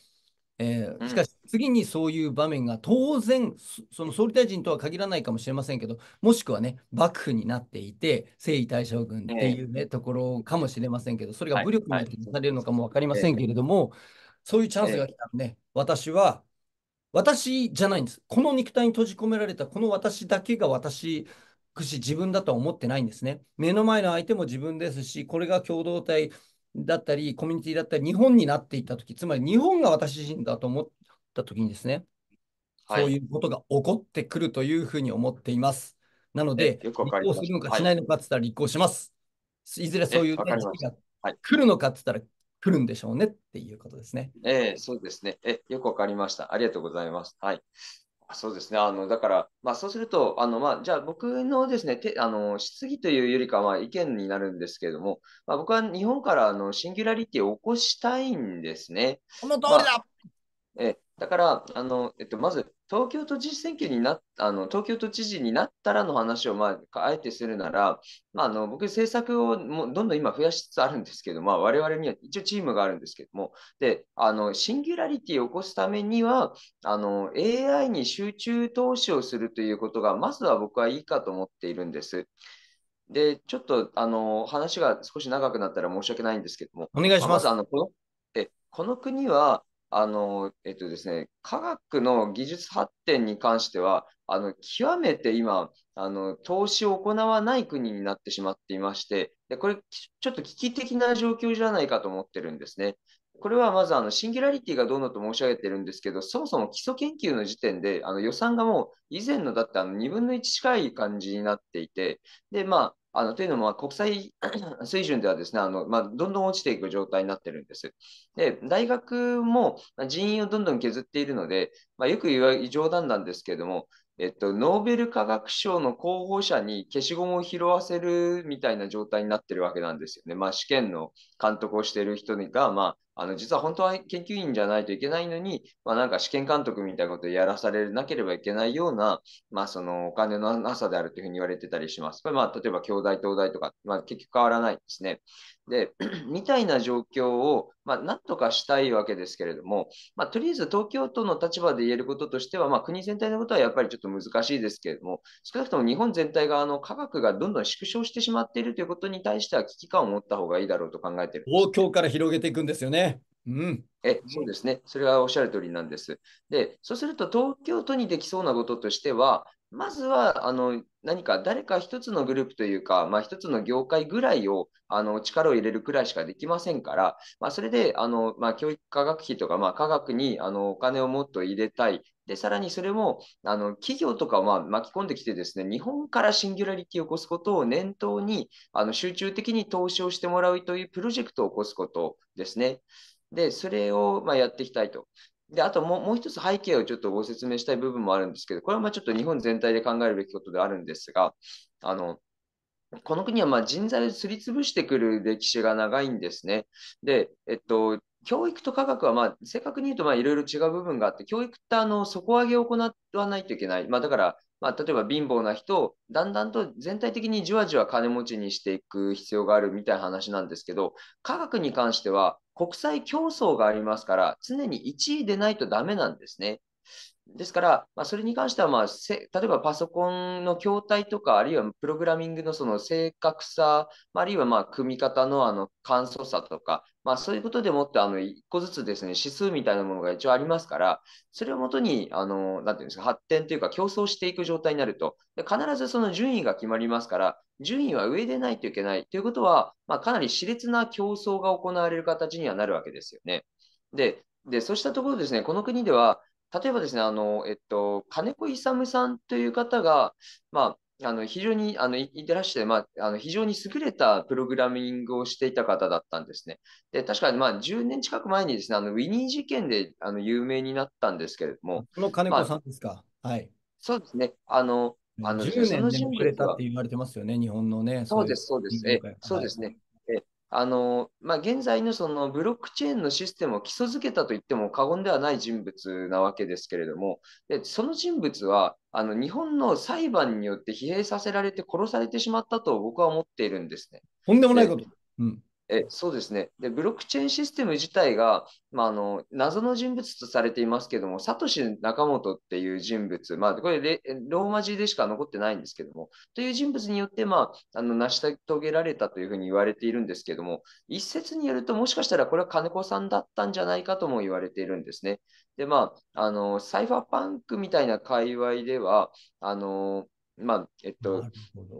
えー、しかし、次にそういう場面が当然、その総理大臣とは限らないかもしれませんけど、もしくはね、幕府になっていて、征夷大将軍っていうね、ところかもしれませんけど、それが武力によってされるのかも分かりませんけれども、はいはい、そういうチャンスが来たのね、私は、私じゃないんです。この肉体に閉じ込められたこの私だけが私、くし自分だとは思ってないんですね。目の前の相手も自分ですし、これが共同体、だったり、コミュニティだったり、日本になっていったとき、つまり日本が私自身だと思ったときにですね、はい、そういうことが起こってくるというふうに思っています。なので、立候するのかしないのかって言ったら立候補します。はい、いずれそういう時が来るのかって言ったら来るんでしょうねっていうことですね。ええそうですね。え、よくわかりました。ありがとうございます。はい。そうですね。あの、だから、まあ、そうすると、あの、まあ、じゃあ僕のですね、てあの、質疑というよりかは意見になるんですけれども、まあ、僕は日本からあのシンギュラリティを起こしたいんですね。この通りだ、まあ、えだから、あの、えっと、まず、東京都知事選挙になあの、東京都知事になったらの話を、まあ、あえてするなら、まあ、あの、僕、政策をもうどんどん今増やしつつあるんですけど、まあ、我々には一応チームがあるんですけども、で、あの、シンギュラリティを起こすためには、あの、AI に集中投資をするということが、まずは僕はいいかと思っているんです。で、ちょっと、あの、話が少し長くなったら申し訳ないんですけども、お願いします。まずあのこのえこの国はあの、えっとですね、科学の技術発展に関しては、あの、極めて今、あの、投資を行わない国になってしまっていまして、で、これ、ちょっと危機的な状況じゃないかと思ってるんですね。これはまずあのシンギュラリティがどうのと申し上げてるんですけど、そもそも基礎研究の時点であの予算がもう以前のだってあの2分の1近い感じになっていて、でまあ、あのというのも国際 水準ではですねあの、まあ、どんどん落ちていく状態になってるんです。で大学も人員をどんどん削っているので、まあ、よく言わ冗談なんですけども、えっと、ノーベル化学賞の候補者に消しゴムを拾わせるみたいな状態になってるわけなんですよね。まあ、試験の監督をしている人が、まあ、あの実は本当は研究員じゃないといけないのに、まあ、なんか試験監督みたいなことをやらされなければいけないような、まあ、そのお金のなさであるというふうに言われてたりします。これまあ例えば京大、東大とか、まあ、結局変わらないですね。で、みたいな状況を、まあ、なんとかしたいわけですけれども、まあ、とりあえず東京都の立場で言えることとしては、まあ、国全体のことはやっぱりちょっと難しいですけれども、少なくとも日本全体があの科学がどんどん縮小してしまっているということに対しては危機感を持った方がいいだろうと考えている。東京から広げていくんですよね。うん、えそうですね、それはおっしゃる通りなんです。で、そうすると東京都にできそうなこととしては、まずはあの何か誰か一つのグループというか、まあ、一つの業界ぐらいをあの力を入れるくらいしかできませんから、まあ、それであの、まあ、教育科学費とか、まあ、科学にあのお金をもっと入れたい。で、さらにそれもあの企業とかをま巻き込んできてですね、日本からシンギュラリティを起こすことを念頭にあの集中的に投資をしてもらうというプロジェクトを起こすことですね。で、それをまやっていきたいと。で、あともうもう一つ背景をちょっとご説明したい部分もあるんですけど、これはまちょっと日本全体で考えるべきことであるんですが、あの、この国はま人材をすりつぶしてくる歴史が長いんですね。で、えっと、教育と科学は、まあ、正確に言うと、まあ、いろいろ違う部分があって、教育ってあの底上げを行わないといけない。まあ、だから、まあ、例えば貧乏な人をだんだんと全体的にじわじわ金持ちにしていく必要があるみたいな話なんですけど、科学に関しては、国際競争がありますから、常に1位でないとダメなんですね。ですから、まあ、それに関しては、まあ、例えばパソコンの筐体とか、あるいはプログラミングのその正確さ、あるいはま組み方のあの簡素さとか、まあ、そういうことでもって、あの、一個ずつですね、指数みたいなものが一応ありますから、それをもとに、あの、なんていうんですか、発展というか競争していく状態になると、で必ずその順位が決まりますから、順位は上でないといけないということは、まあ、かなり熾烈な競争が行われる形にはなるわけですよね。で、でそうしたところですね、この国では、例えばですね、あの、えっと、金子勇さんという方が、まあ、あの非常にあのいてらして、まあ、あの非常に優れたプログラミングをしていた方だったんですね。で確かにまあ10年近く前にですねあのウィニー事件であの有名になったんですけれども。この金子さんですか。まあ、はい。そうですね。あのあの10年くれたって言われてますよね、日本のね。そうです、そうです。そうですね。あのまあ、現在のそのブロックチェーンのシステムを基礎づけたといっても過言ではない人物なわけですけれども、でその人物はあの日本の裁判によって疲弊させられて殺されてしまったと僕は思っているんですね。とんでもないこと。うん、えそうですねで。ブロックチェーンシステム自体が、まあ、あの謎の人物とされていますけども、サトシ・ナカモトっていう人物、まあ、これローマ字でしか残ってないんですけども、という人物によって、まあ、あの成し遂げられたというふうに言われているんですけども、一説によると、もしかしたらこれは金子さんだったんじゃないかとも言われているんですね。で、まあ、あのサイファーパンクみたいな界隈では、あのまあえっと、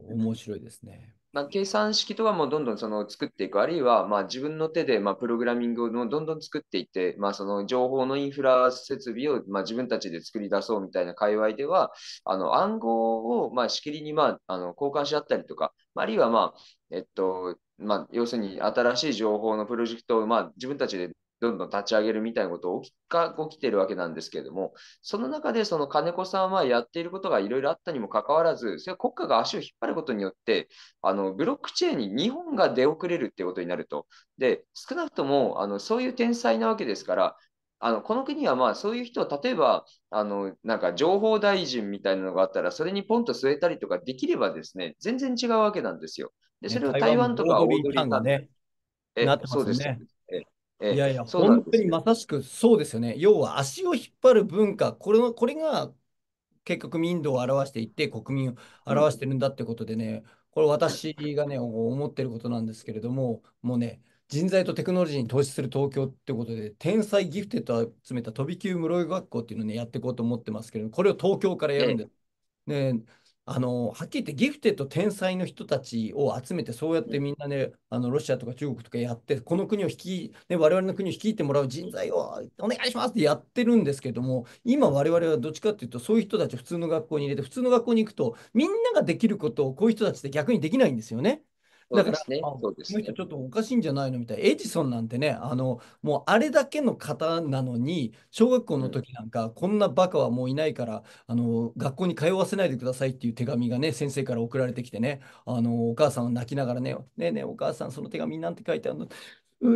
面白いですね。まあ、計算式とかもどんどんその作っていく、あるいはまあ自分の手でまあプログラミングをどんどん作っていって、まあ、その情報のインフラ設備をまあ自分たちで作り出そうみたいな界隈では、あの暗号をまあしきりにまああの交換し合ったりとか、あるいはまあ、えっと、まあ、要するに新しい情報のプロジェクトを、まあ、自分たちでどんどん立ち上げるみたいなことを起きが起きてるわけなんですけれども、その中でその金子さんはやっていることがいろいろあったにもかかわらず、それは国家が足を引っ張ることによって、あのブロックチェーンに日本が出遅れるっていうことになると。で、少なくともあのそういう天才なわけですから、あのこの国はまあそういう人例えばあのなんか情報大臣みたいなのがあったらそれにポンと据えたりとかできればですね全然違うわけなんですよ。でそれを台湾とかオードリー・タンがね、そうですね。いやいや、本当にまさしくそうですよね。要は足を引っ張る文化、これのこれが結局民度を表していって国民を表してるんだってことでね、これ私がね、思ってることなんですけれども、もうね、人材とテクノロジーに投資する東京ってことで、天才ギフテッドを集めた飛び級室井学校っていうのをね、やっていこうと思ってますけれどこれを東京からやるんです。ね、あのはっきり言ってギフテッド天才の人たちを集めてそうやってみんなねあのロシアとか中国とかやってこの国を引き、ね、我々の国を率いてもらう人材をお願いしますってやってるんですけども今我々はどっちかっていうとそういう人たちを普通の学校に入れて普通の学校に行くとみんなができることをこういう人たちって逆にできないんですよね。だから、ね、この人ちょっとおかしいんじゃないのみたいな。エジソンなんてね、あの、もうあれだけの方なのに、小学校の時なんか、こんなバカはもういないから、あの、学校に通わせないでくださいっていう手紙がね、先生から送られてきてね、あの、お母さんは泣きながらね、ねえねえ、お母さん、その手紙なんて書いてあるの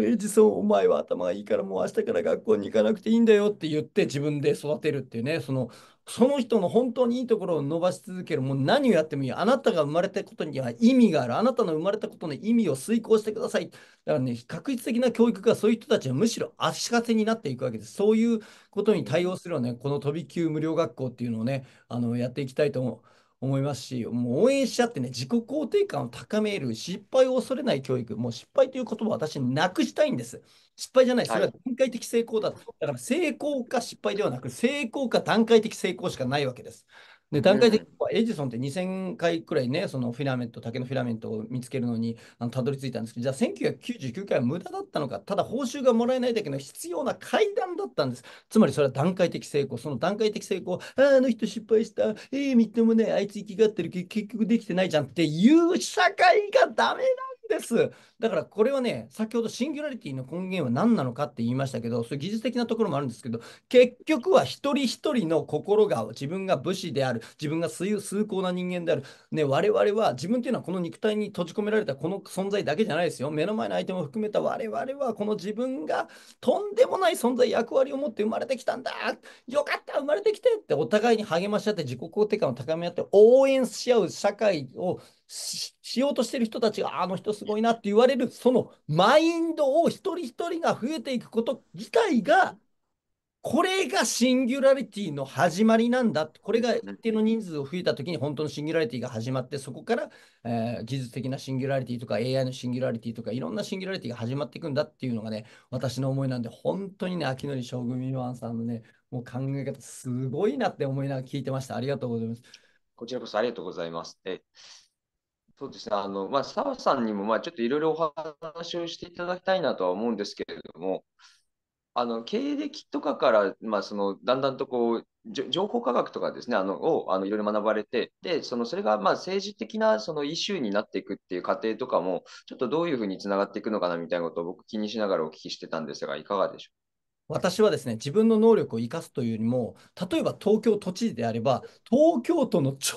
エジソン、お前は頭がいいからもう明日から学校に行かなくていいんだよって言って自分で育てるっていうね、そのその人の本当にいいところを伸ばし続ける、もう何をやってもいい。あなたが生まれたことには意味がある。あなたの生まれたことの意味を遂行してください。だからね、確実的な教育がそういう人たちはむしろ足かせになっていくわけです。そういうことに対応するよね、この飛び級無料学校っていうのをね、あのやっていきたいと思う。思いますし、もう応援しちゃってね、自己肯定感を高める、失敗を恐れない教育、もう失敗という言葉を私なくしたいんです。失敗じゃない、それは段階的成功だと。はい、だから成功か失敗ではなく、成功か段階的成功しかないわけです。で段階的はエジソンって2000回くらいね、そのフィラメント、竹のフィラメントを見つけるのにあのたどり着いたんですけど、じゃあ1999回は無駄だったのか、ただ報酬がもらえないだけの必要な階段だったんです。つまりそれは段階的成功、その段階的成功、ああの人失敗した、ええー、みっともね、あいつ生きがってるけど結局できてないじゃんっていう社会がダメなんです。だからこれはね、先ほどシンギュラリティの根源は何なのかって言いましたけど、そういう技術的なところもあるんですけど、結局は一人一人の心が、自分が武士である、自分が崇高な人間である、ね、我々は自分っていうのはこの肉体に閉じ込められたこの存在だけじゃないですよ。目の前の相手も含めた我々はこの自分がとんでもない存在、役割を持って生まれてきたんだ。よかった、生まれてきてってお互いに励まし合って自己肯定感を高め合って応援し合う社会をしようとしてる人たちが、あの人すごいなって言われる、そのマインドを一人一人が増えていくこと自体が、これがシンギュラリティの始まりなんだ。これが一定の人数を増えた時に本当のシンギュラリティが始まって、そこから、えー、技術的なシンギュラリティとか AI のシンギュラリティとかいろんなシンギュラリティが始まっていくんだっていうのがね、私の思いなんで、本当にね、秋典将軍ミワンさんのね、もう考え方すごいなって思いながら聞いてました。ありがとうございます。こちらこそありがとうございます。えそうですね、あの、まあ、澤さんにも、まあ、ちょっといろいろお話をしていただきたいなとは思うんですけれども、あの、経歴とかから、まあ、その、だんだんとこう、情報科学とかですね、あの、を、あの、いろいろ学ばれて、で、その、それが、まあ、政治的な、その、イシューになっていくっていう過程とかも、ちょっとどういうふうにつながっていくのかなみたいなことを僕気にしながらお聞きしてたんですが、いかがでしょう私はですね、自分の能力を生かすというよりも、例えば東京都知事であれば、東京都の超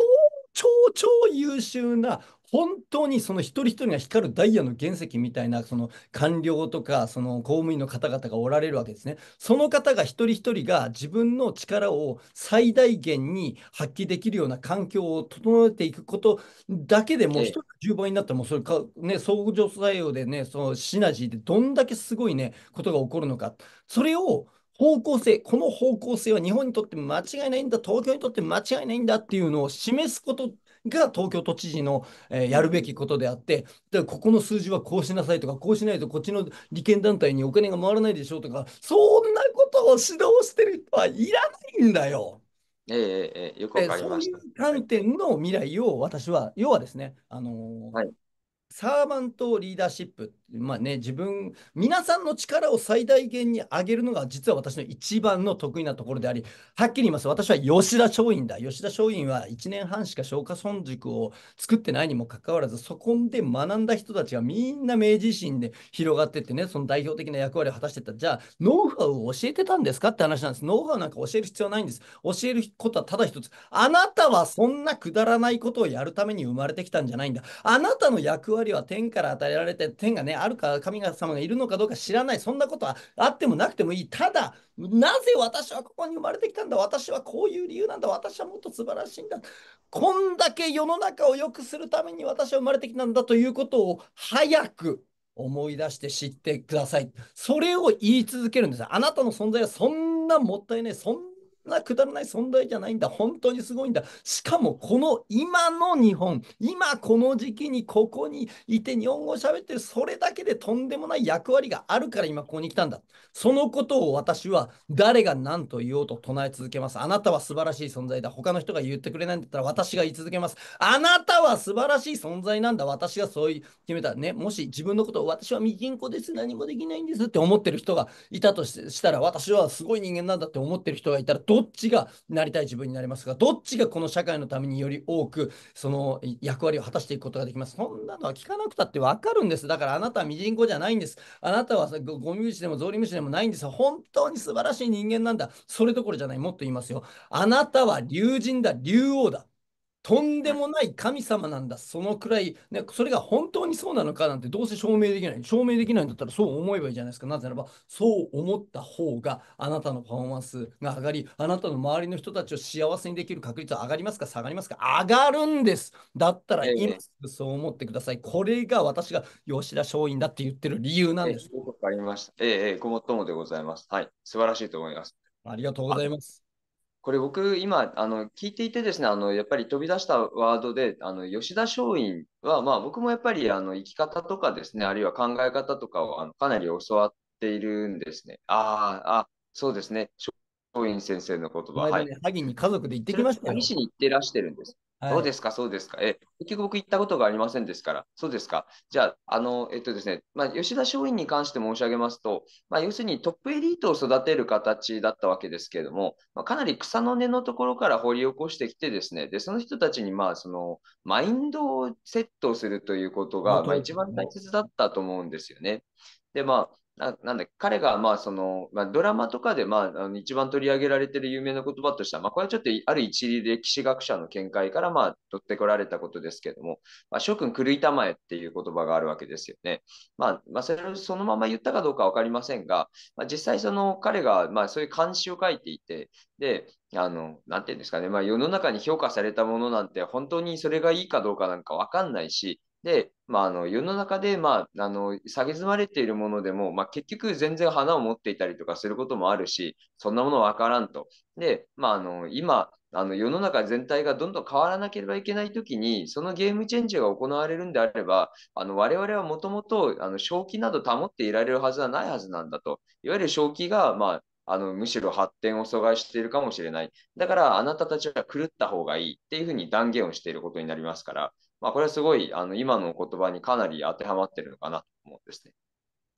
超超優秀な本当にその一人一人が光るダイヤの原石みたいな、その官僚とか、その公務員の方々がおられるわけですね。その方が一人一人が自分の力を最大限に発揮できるような環境を整えていくことだけでも、一人10倍になったら、もうそれか、ね、相作用でね、そのシナジーでどんだけすごいね、ことが起こるのか。それを方向性、この方向性は日本にとって間違いないんだ、東京にとって間違いないんだっていうのを示すことが東京都知事の、えー、やるべきことであって、だここの数字はこうしなさいとか、こうしないとこっちの利権団体にお金が回らないでしょうとか、そんなことを指導してる人はいらないんだよ。えええよくわかりました、そういう観点の未来を私は、要はですね、あのーはい、サーバントリーダーシップまあね、自分、皆さんの力を最大限に上げるのが、実は私の一番の得意なところであり、はっきり言います、私は吉田松陰だ。吉田松陰は1年半しか松下村塾を作ってないにもかかわらず、そこで学んだ人たちがみんな明治維新で広がってってね、その代表的な役割を果たしてた。じゃあ、ノウハウを教えてたんですかって話なんです。ノウハウなんか教える必要ないんです。教えることはただ一つ。あなたはそんなくだらないことをやるために生まれてきたんじゃないんだ。あなたの役割は天から与えられて、天がね、あるか神様がいるのかどうか知らないそんなことはあってもなくてもいいただなぜ私はここに生まれてきたんだ私はこういう理由なんだ私はもっと素晴らしいんだこんだけ世の中を良くするために私は生まれてきたんだということを早く思い出して知ってくださいそれを言い続けるんですあなたの存在はそんなもったいないそんなくだらない存在じゃないんだ。本当にすごいんだ。しかも、この今の日本、今この時期にここにいて日本語を喋ってる、それだけでとんでもない役割があるから今ここに来たんだ。そのことを私は誰が何と言おうと唱え続けます。あなたは素晴らしい存在だ。他の人が言ってくれないんだったら私が言い続けます。あなたは素晴らしい存在なんだ。私がそう言っ決めたね。もし自分のことを私は未人子です。何もできないんですって思ってる人がいたとしたら私はすごい人間なんだって思ってる人がいたらどうどっちがなりたい自分になりますかどっちがこの社会のためにより多くその役割を果たしていくことができますそんなのは聞かなくたってわかるんですだからあなたはミジンコじゃないんですあなたはゴミ虫でもゾウリムシでもないんです本当に素晴らしい人間なんだそれどころじゃないもっと言いますよあなたは竜神だ竜王だとんでもない神様なんだ、そのくらい、ね、それが本当にそうなのかなんてどうせ証明できない。証明できないんだったらそう思えばいいじゃないですか。なぜならば、そう思った方があなたのパフォーマンスが上がり、あなたの周りの人たちを幸せにできる確率は上がりますか、下がりますか、上がるんです。だったら今すぐそう思ってください。これが私が吉田松陰だって言ってる理由なんです。わ、えかりました。えええごもっともでございます。はい、素晴らしいと思います。ありがとうございます。これ僕今あの聞いていてですねあのやっぱり飛び出したワードであの吉田松陰は、まあ、僕もやっぱりあの生き方とかですねあるいは考え方とかをあのかなり教わっているんですね。ああそうですね松陰先生の言葉。はい、萩に家族で行ってきましたよ。萩市に行ってらしてるんです。そうですか、そうですか。え、結局僕行ったことがありませんですから、そうですか。じゃあ、あの、えっとですね、まあ、吉田松陰に関して申し上げますと、まあ、要するにトップエリートを育てる形だったわけですけれども、まあ、かなり草の根のところから掘り起こしてきてですね、で、その人たちに、まあ、その、マインドをセットするということが、まあ、一番大切だったと思うんですよね。で、まあ、ななんだ彼がまあその、まあ、ドラマとかでまああの一番取り上げられてる有名な言葉としては、まあ、これはちょっとある一理歴史学者の見解からまあ取ってこられたことですけども、まあ、諸君狂いたまえっていう言葉があるわけですよね。まあまあ、それをそのまま言ったかどうか分かりませんが、まあ、実際その彼がまあそういう漢詩を書いていて、で、あの、なんていうんですかね、まあ、世の中に評価されたものなんて本当にそれがいいかどうかなんか分かんないし、で、まあ、あの世の中で、まあ、あの詐欺詰まれているものでも、まあ、結局全然花を持っていたりとかすることもあるしそんなもの分からんと。で、まあ、あの今あの世の中全体がどんどん変わらなければいけないときに、そのゲームチェンジが行われるんであれば、あの我々はもともと正気など保っていられるはずはないはずなんだと。いわゆる正気が、まあ、あのむしろ発展を阻害しているかもしれない。だからあなたたちは狂った方がいいっていうふうに断言をしていることになりますから、まあ、これはすごいあの今のお言葉にかなり当てはまってるのかなと思うんですね。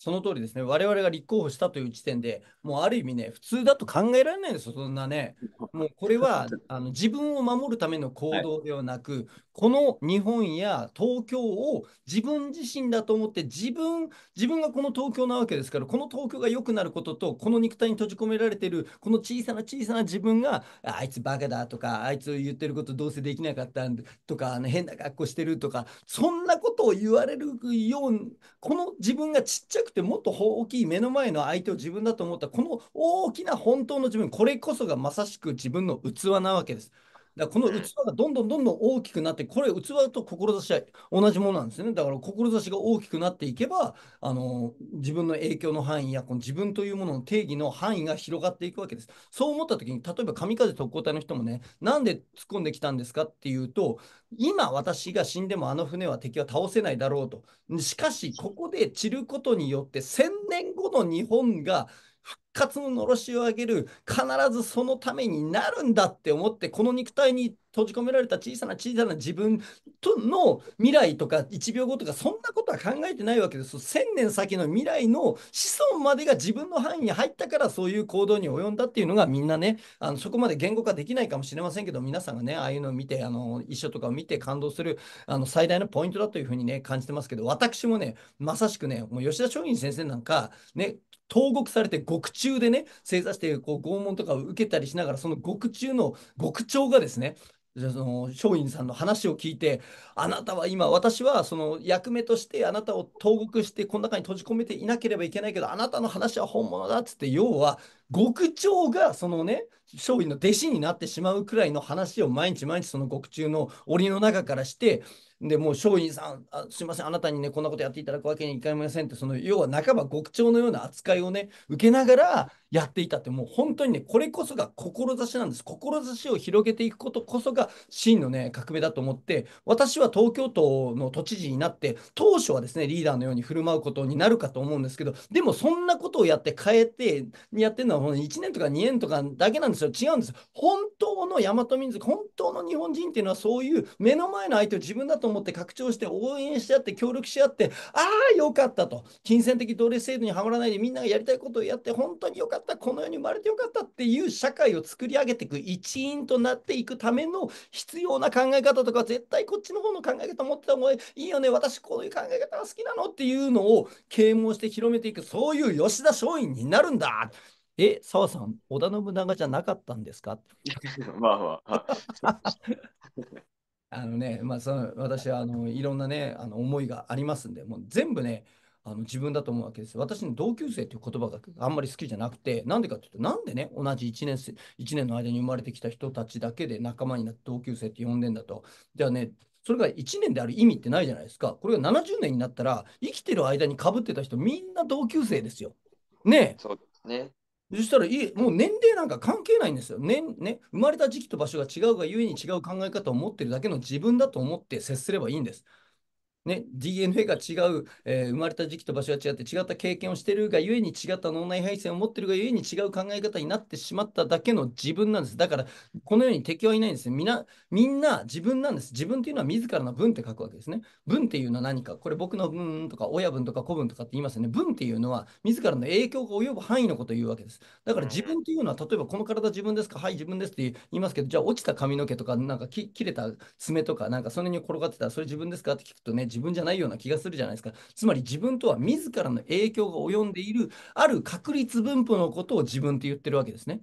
その通りですね、我々が立候補したという時点で、もうある意味ね、普通だと考えられないんですよ、そんなね。もうこれはあの自分を守るための行動ではなく、はい、この日本や東京を自分自身だと思って、自分、自分がこの東京なわけですから、この東京が良くなることと、この肉体に閉じ込められている、この小さな小さな自分が、あいつバカだとか、あいつ言ってることどうせできなかったとか、あの変な格好してるとか、そんなことを言われるようこの自分がちっちゃくくてもっと大きい目の前の相手を自分だと思ったこの大きな本当の自分これこそがまさしく自分の器なわけです。だこの器がどんどんどんどん大きくなって、これ、器と志は同じものなんですね。だから、志が大きくなっていけば、あの自分の影響の範囲や、この自分というものの定義の範囲が広がっていくわけです。そう思った時に、例えば神風特攻隊の人もね、なんで突っ込んできたんですかっていうと、今私が死んでもあの船は敵は倒せないだろうと。しかし、ここで散ることによって、1000年後の日本が、復活ののろしを上げる必ずそのためになるんだって思ってこの肉体に閉じ込められた小さな小さな自分との未来とか1秒後とかそんなことは考えてないわけです1000年先の未来の子孫までが自分の範囲に入ったからそういう行動に及んだっていうのがみんなねあのそこまで言語化できないかもしれませんけど皆さんがねああいうのを見てあの一緒とかを見て感動するあの最大のポイントだというふうにね感じてますけど私もねまさしくねもう吉田松陰先生なんかね投獄されて獄中でね、正座してこう拷問とかを受けたりしながら、その獄中の獄長がですね、その松陰さんの話を聞いて、あなたは今、私はその役目としてあなたを投獄して、この中に閉じ込めていなければいけないけど、あなたの話は本物だっつって、要は、獄長がそのね、松陰の弟子になってしまうくらいの話を毎日毎日その獄中の檻の中からして、で、もう松陰さん、あすみません、あなたにね、こんなことやっていただくわけにいかませんって、その要は半ば極調のような扱いをね、受けながらやっていたって、もう本当にね、これこそが志なんです。志を広げていくことこそが真のね、革命だと思って、私は東京都の都知事になって、当初はですね、リーダーのように振る舞うことになるかと思うんですけど、でもそんなことをやって変えて、やってるのはほん1年とか2年とかだけなんですよ。違うんです。本当の大和民族、本当の日本人っていうのはそういう目の前の相手を自分だとを持って拡張して応援し合って協力し合ってああよかったと金銭的奴隷制度にはまらないでみんながやりたいことをやって本当によかったこの世に生まれてよかったっていう社会を作り上げていく一員となっていくための必要な考え方とか絶対こっちの方の考え方持ってた方がいいよね私こういう考え方が好きなのっていうのを啓蒙して広めていくそういう吉田松陰になるんだえ、澤さん、織田信長じゃなかったんですか まあまあ。あのね、まあ、その私はあのいろんなね、あの思いがありますんで、もう全部ね、あの自分だと思うわけです。私の同級生という言葉があんまり好きじゃなくて、なんでかというと、なんでね、同じ1年生、1年の間に生まれてきた人たちだけで仲間になって同級生って呼んでんだと。じゃあね、それが1年である意味ってないじゃないですか。これが70年になったら、生きてる間にかぶってた人、みんな同級生ですよ。ねえ。そうですね。そしたらいい、もう年齢なんか関係ないんですよ。ねね、生まれた時期と場所が違うがゆえに違う考え方を持ってるだけの自分だと思って接すればいいんです。ね、DNA が違う、えー、生まれた時期と場所が違って違った経験をしているがゆえに違った脳内配線を持っているがゆえに違う考え方になってしまっただけの自分なんです。だからこのように敵はいないんですみんなみんな自分なんです。自分というのは自らの分って書くわけですね。分っていうのは何かこれ僕の分とか親分とか子分とかって言いますよね。分っていうのは自らの影響が及ぶ範囲のことを言うわけです。だから自分というのは例えばこの体自分ですかはい自分ですって言いますけどじゃあ落ちた髪の毛とかなんか切れた爪とかなんかそれに転がってたらそれ自分ですかって聞くとね自分じゃないような気がするじゃないですか。つまり自分とは自らの影響が及んでいる、ある確率分布のことを自分って言ってるわけですね。っ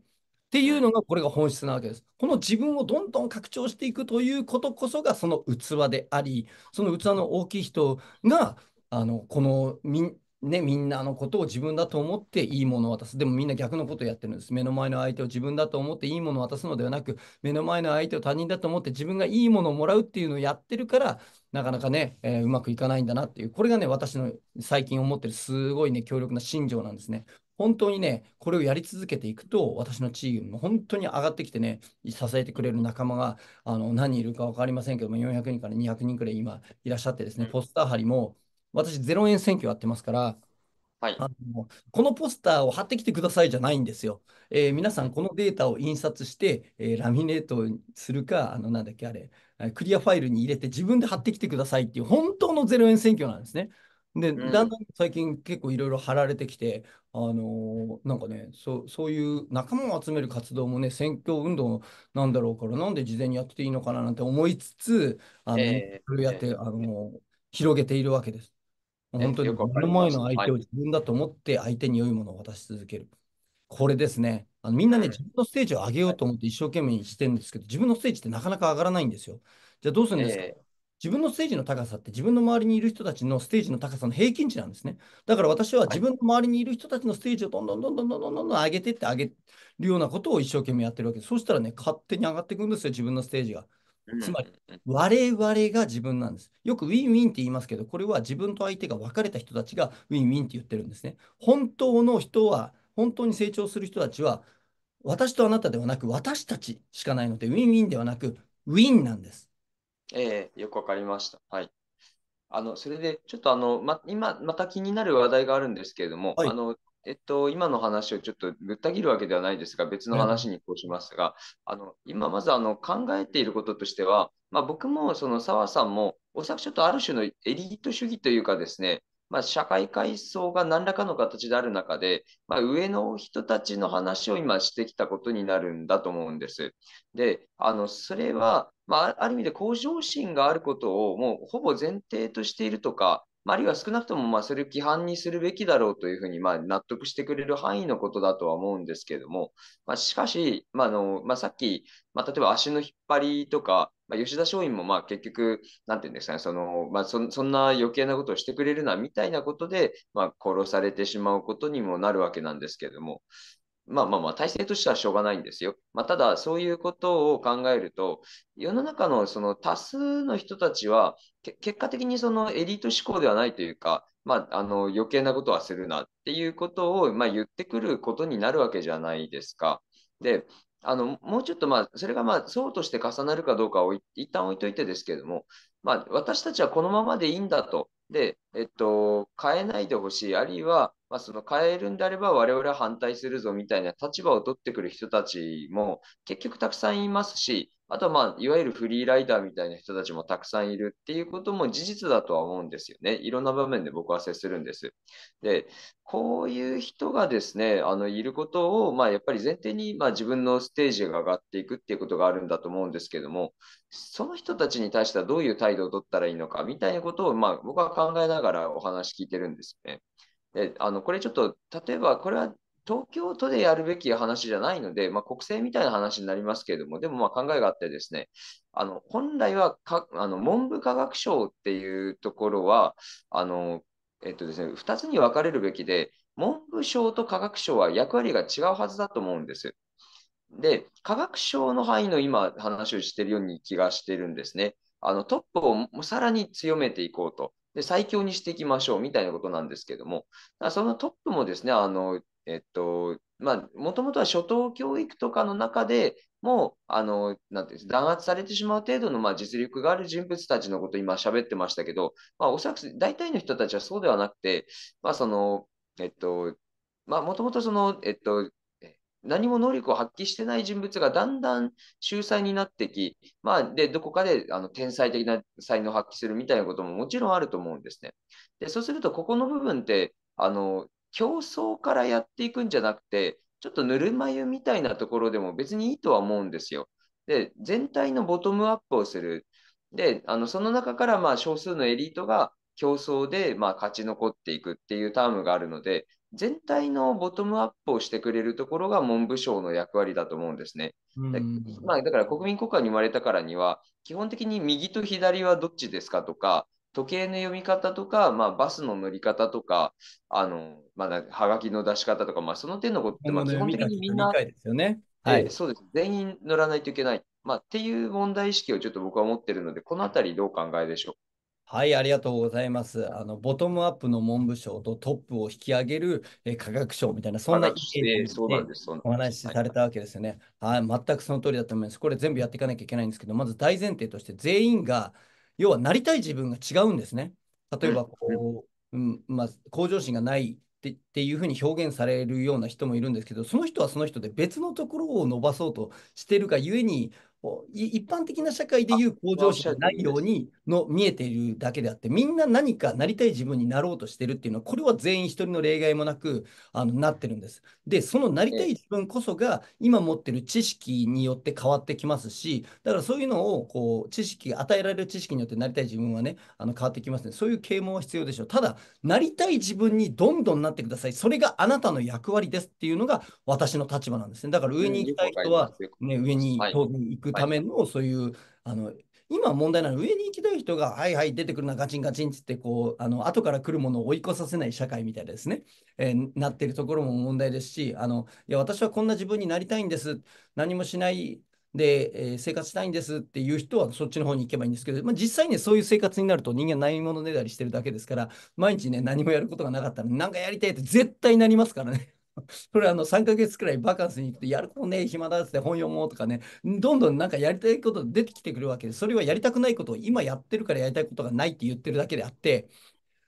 ていうのがこれが本質なわけです。この自分をどんどん拡張していくということこそがその器であり、その器の大きい人があのこのみね、みんなのことを自分だと思っていいものを渡す。でもみんな逆のことをやってるんです。目の前の相手を自分だと思っていいものを渡すのではなく、目の前の相手を他人だと思って自分がいいものをもらうっていうのをやってるから、なかなかね、えー、うまくいかないんだなっていう、これがね、私の最近思ってるすごいね、強力な信条なんですね。本当にね、これをやり続けていくと、私のチームも本当に上がってきてね、支えてくれる仲間があの何人いるか分かりませんけども、400人から200人くらい今いらっしゃってですね、ポスター貼りも、私0円選挙やってますから、はい、あのこのポスターを貼ってきてくださいじゃないんですよ。えー、皆さん、このデータを印刷して、えー、ラミネートするか、あのなんだっけ、あれ、クリアファイルに入れて自分で貼ってきてくださいっていう、本当の0円選挙なんですね。で、だんだん最近結構いろいろ貼られてきて、あのー、なんかねそ、そういう仲間を集める活動もね、選挙運動なんだろうから、なんで事前にやってていいのかななんて思いつつ、あの、えー、そやって、あのー、広げているわけです。本当に目の前の相手を自分だと思って相手に良いものを渡し続ける。これですね。あのみんなね、自分のステージを上げようと思って一生懸命にしてるんですけど、自分のステージってなかなか上がらないんですよ。じゃあどうするんですか、えー、自分のステージの高さって自分の周りにいる人たちのステージの高さの平均値なんですね。だから私は自分の周りにいる人たちのステージをどんどんどんどんどんどんどん上げてってあげるようなことを一生懸命やってるわけです。そしたらね、勝手に上がっていくんですよ、自分のステージが。つまり、我々が自分なんです。よくウィンウィンって言いますけど、これは自分と相手が別れた人たちがウィンウィンって言ってるんですね。本当の人は、本当に成長する人たちは、私とあなたではなく、私たちしかないので、ウィンウィンではなく、ウィンなんです。ええー、よくわかりました。はい。あの、それで、ちょっとあの、ま、今、また気になる話題があるんですけれども、はい、あの、えっと、今の話をちょっとぶった切るわけではないですが、別の話に移行しますが、あの今まずあの考えていることとしては、まあ、僕もその澤さんも、おそらくちょっとある種のエリート主義というかですね、まあ、社会階層が何らかの形である中で、まあ、上の人たちの話を今してきたことになるんだと思うんです。で、あのそれは、まあ、ある意味で向上心があることをもうほぼ前提としているとか、まあ、あるいは少なくともまあそれを規範にするべきだろうというふうにまあ納得してくれる範囲のことだとは思うんですけれども、まあ、しかし、まあのまあ、さっき、まあ、例えば足の引っ張りとか、まあ、吉田松陰もまあ結局、なんていうんですかね、そのまあそ、そんな余計なことをしてくれるなみたいなことで、まあ、殺されてしまうことにもなるわけなんですけれども、まあまあまあ、体制としてはしょうがないんですよ。まあ、ただ、そういうことを考えると、世の中のその多数の人たちは、結果的にそのエリート志向ではないというか、まあ、あの余計なことはするなっていうことを、まあ、言ってくることになるわけじゃないですか。で、あのもうちょっと、まあ、それがまあそうとして重なるかどうかを一旦置いといてですけれども、まあ、私たちはこのままでいいんだとで、えっと、変えないでほしい、あるいは、まあ、その変えるんであれば我々は反対するぞみたいな立場を取ってくる人たちも結局たくさんいますし、あとは、まあ、いわゆるフリーライダーみたいな人たちもたくさんいるっていうことも事実だとは思うんですよね。いろんな場面で僕は接するんです。で、こういう人がですね、あのいることを、まあ、やっぱり前提に、まあ、自分のステージが上がっていくっていうことがあるんだと思うんですけども、その人たちに対してはどういう態度を取ったらいいのかみたいなことを、まあ、僕は考えながらお話聞いてるんですね。であのこれちょっと例えばこれは東京都でやるべき話じゃないので、まあ、国政みたいな話になりますけれども、でもまあ考えがあってですね、あの本来はかあの文部科学省っていうところは、あのえっとですね、2つに分かれるべきで、文部省と科学省は役割が違うはずだと思うんです。で、科学省の範囲の今話をしているように気がしてるんですね。あのトップをさらに強めていこうと。で最強にしていきましょうみたいなことなんですけども、そのトップもですね、あのえっと、まあ、もともとは初等教育とかの中でもう、あの、なんていうんです、弾圧されてしまう程度の、まあ、実力がある人物たちのこと今喋ってましたけど、まあ、おそらく大体の人たちはそうではなくて、まあ、その、えっと、まあ、もともとその、えっと、何も能力を発揮してない人物がだんだん秀才になってき、まあ、でどこかであの天才的な才能を発揮するみたいなことももちろんあると思うんですね。でそうすると、ここの部分ってあの競争からやっていくんじゃなくて、ちょっとぬるま湯みたいなところでも別にいいとは思うんですよ。で、全体のボトムアップをする。で、あのその中からまあ少数のエリートが競争でまあ勝ち残っていくっていうタームがあるので、全体のボトムアップをしてくれるところが文部省の役割だと思うんですね。だ,、まあ、だから国民国家に生まれたからには、基本的に右と左はどっちですかとか、時計の読み方とか、まあ、バスの乗り方とか、あの、まだ、はがきの出し方とか、まあ、その点のことって、まあ、基本的にみんな、はい、そうです。全員乗らないといけない。まあ、っていう問題意識をちょっと僕は持ってるので、このあたりどう考えでしょうはい、ありがとうございます。あの、ボトムアップの文部省とトップを引き上げるえ科学省みたいな、そんなそうなんでお話しされたわけですよね。はい、全くその通りだと思います。これ全部やっていかなきゃいけないんですけど、まず大前提として全員が要はなりたい自分が違うんですね。例えばこう、うん、うん、まあ、向上心がないってっていうふうに表現されるような人もいるんですけどその人はその人で別のところを伸ばそうとしてるがゆえに一般的な社会でいう向上心ないようにの見えているだけであって、みんな何かなりたい自分になろうとしてるっていうのは、これは全員一人の例外もなくあのなってるんです。で、そのなりたい自分こそが今持ってる知識によって変わってきますし、だからそういうのをこう知識、与えられる知識によってなりたい自分はね、あの変わってきますね。そういう啓蒙は必要でしょう。ただ、なりたい自分にどんどんなってください。それがあなたの役割ですっていうのが私の立場なんですね。だから上に行きたい人は、ね、上にくための、そういう、はい、あの今問題なのは上に行きたい人が、はいはい、出てくるな、ガチンガチンってってこう、あの後から来るものを追い越させない社会みたいですね、えー、なってるところも問題ですしあの、いや、私はこんな自分になりたいんです、何もしないで、えー、生活したいんですっていう人はそっちの方に行けばいいんですけど、まあ、実際ね、そういう生活になると人間ないものねだりしてるだけですから、毎日ね、何もやることがなかったら、なんかやりたいって絶対なりますからね。それあの3ヶ月くらいバカンスに行くとやることねえ暇だっつって本読もうとかねどんどんなんかやりたいこと出てきてくるわけでそれはやりたくないことを今やってるからやりたいことがないって言ってるだけであって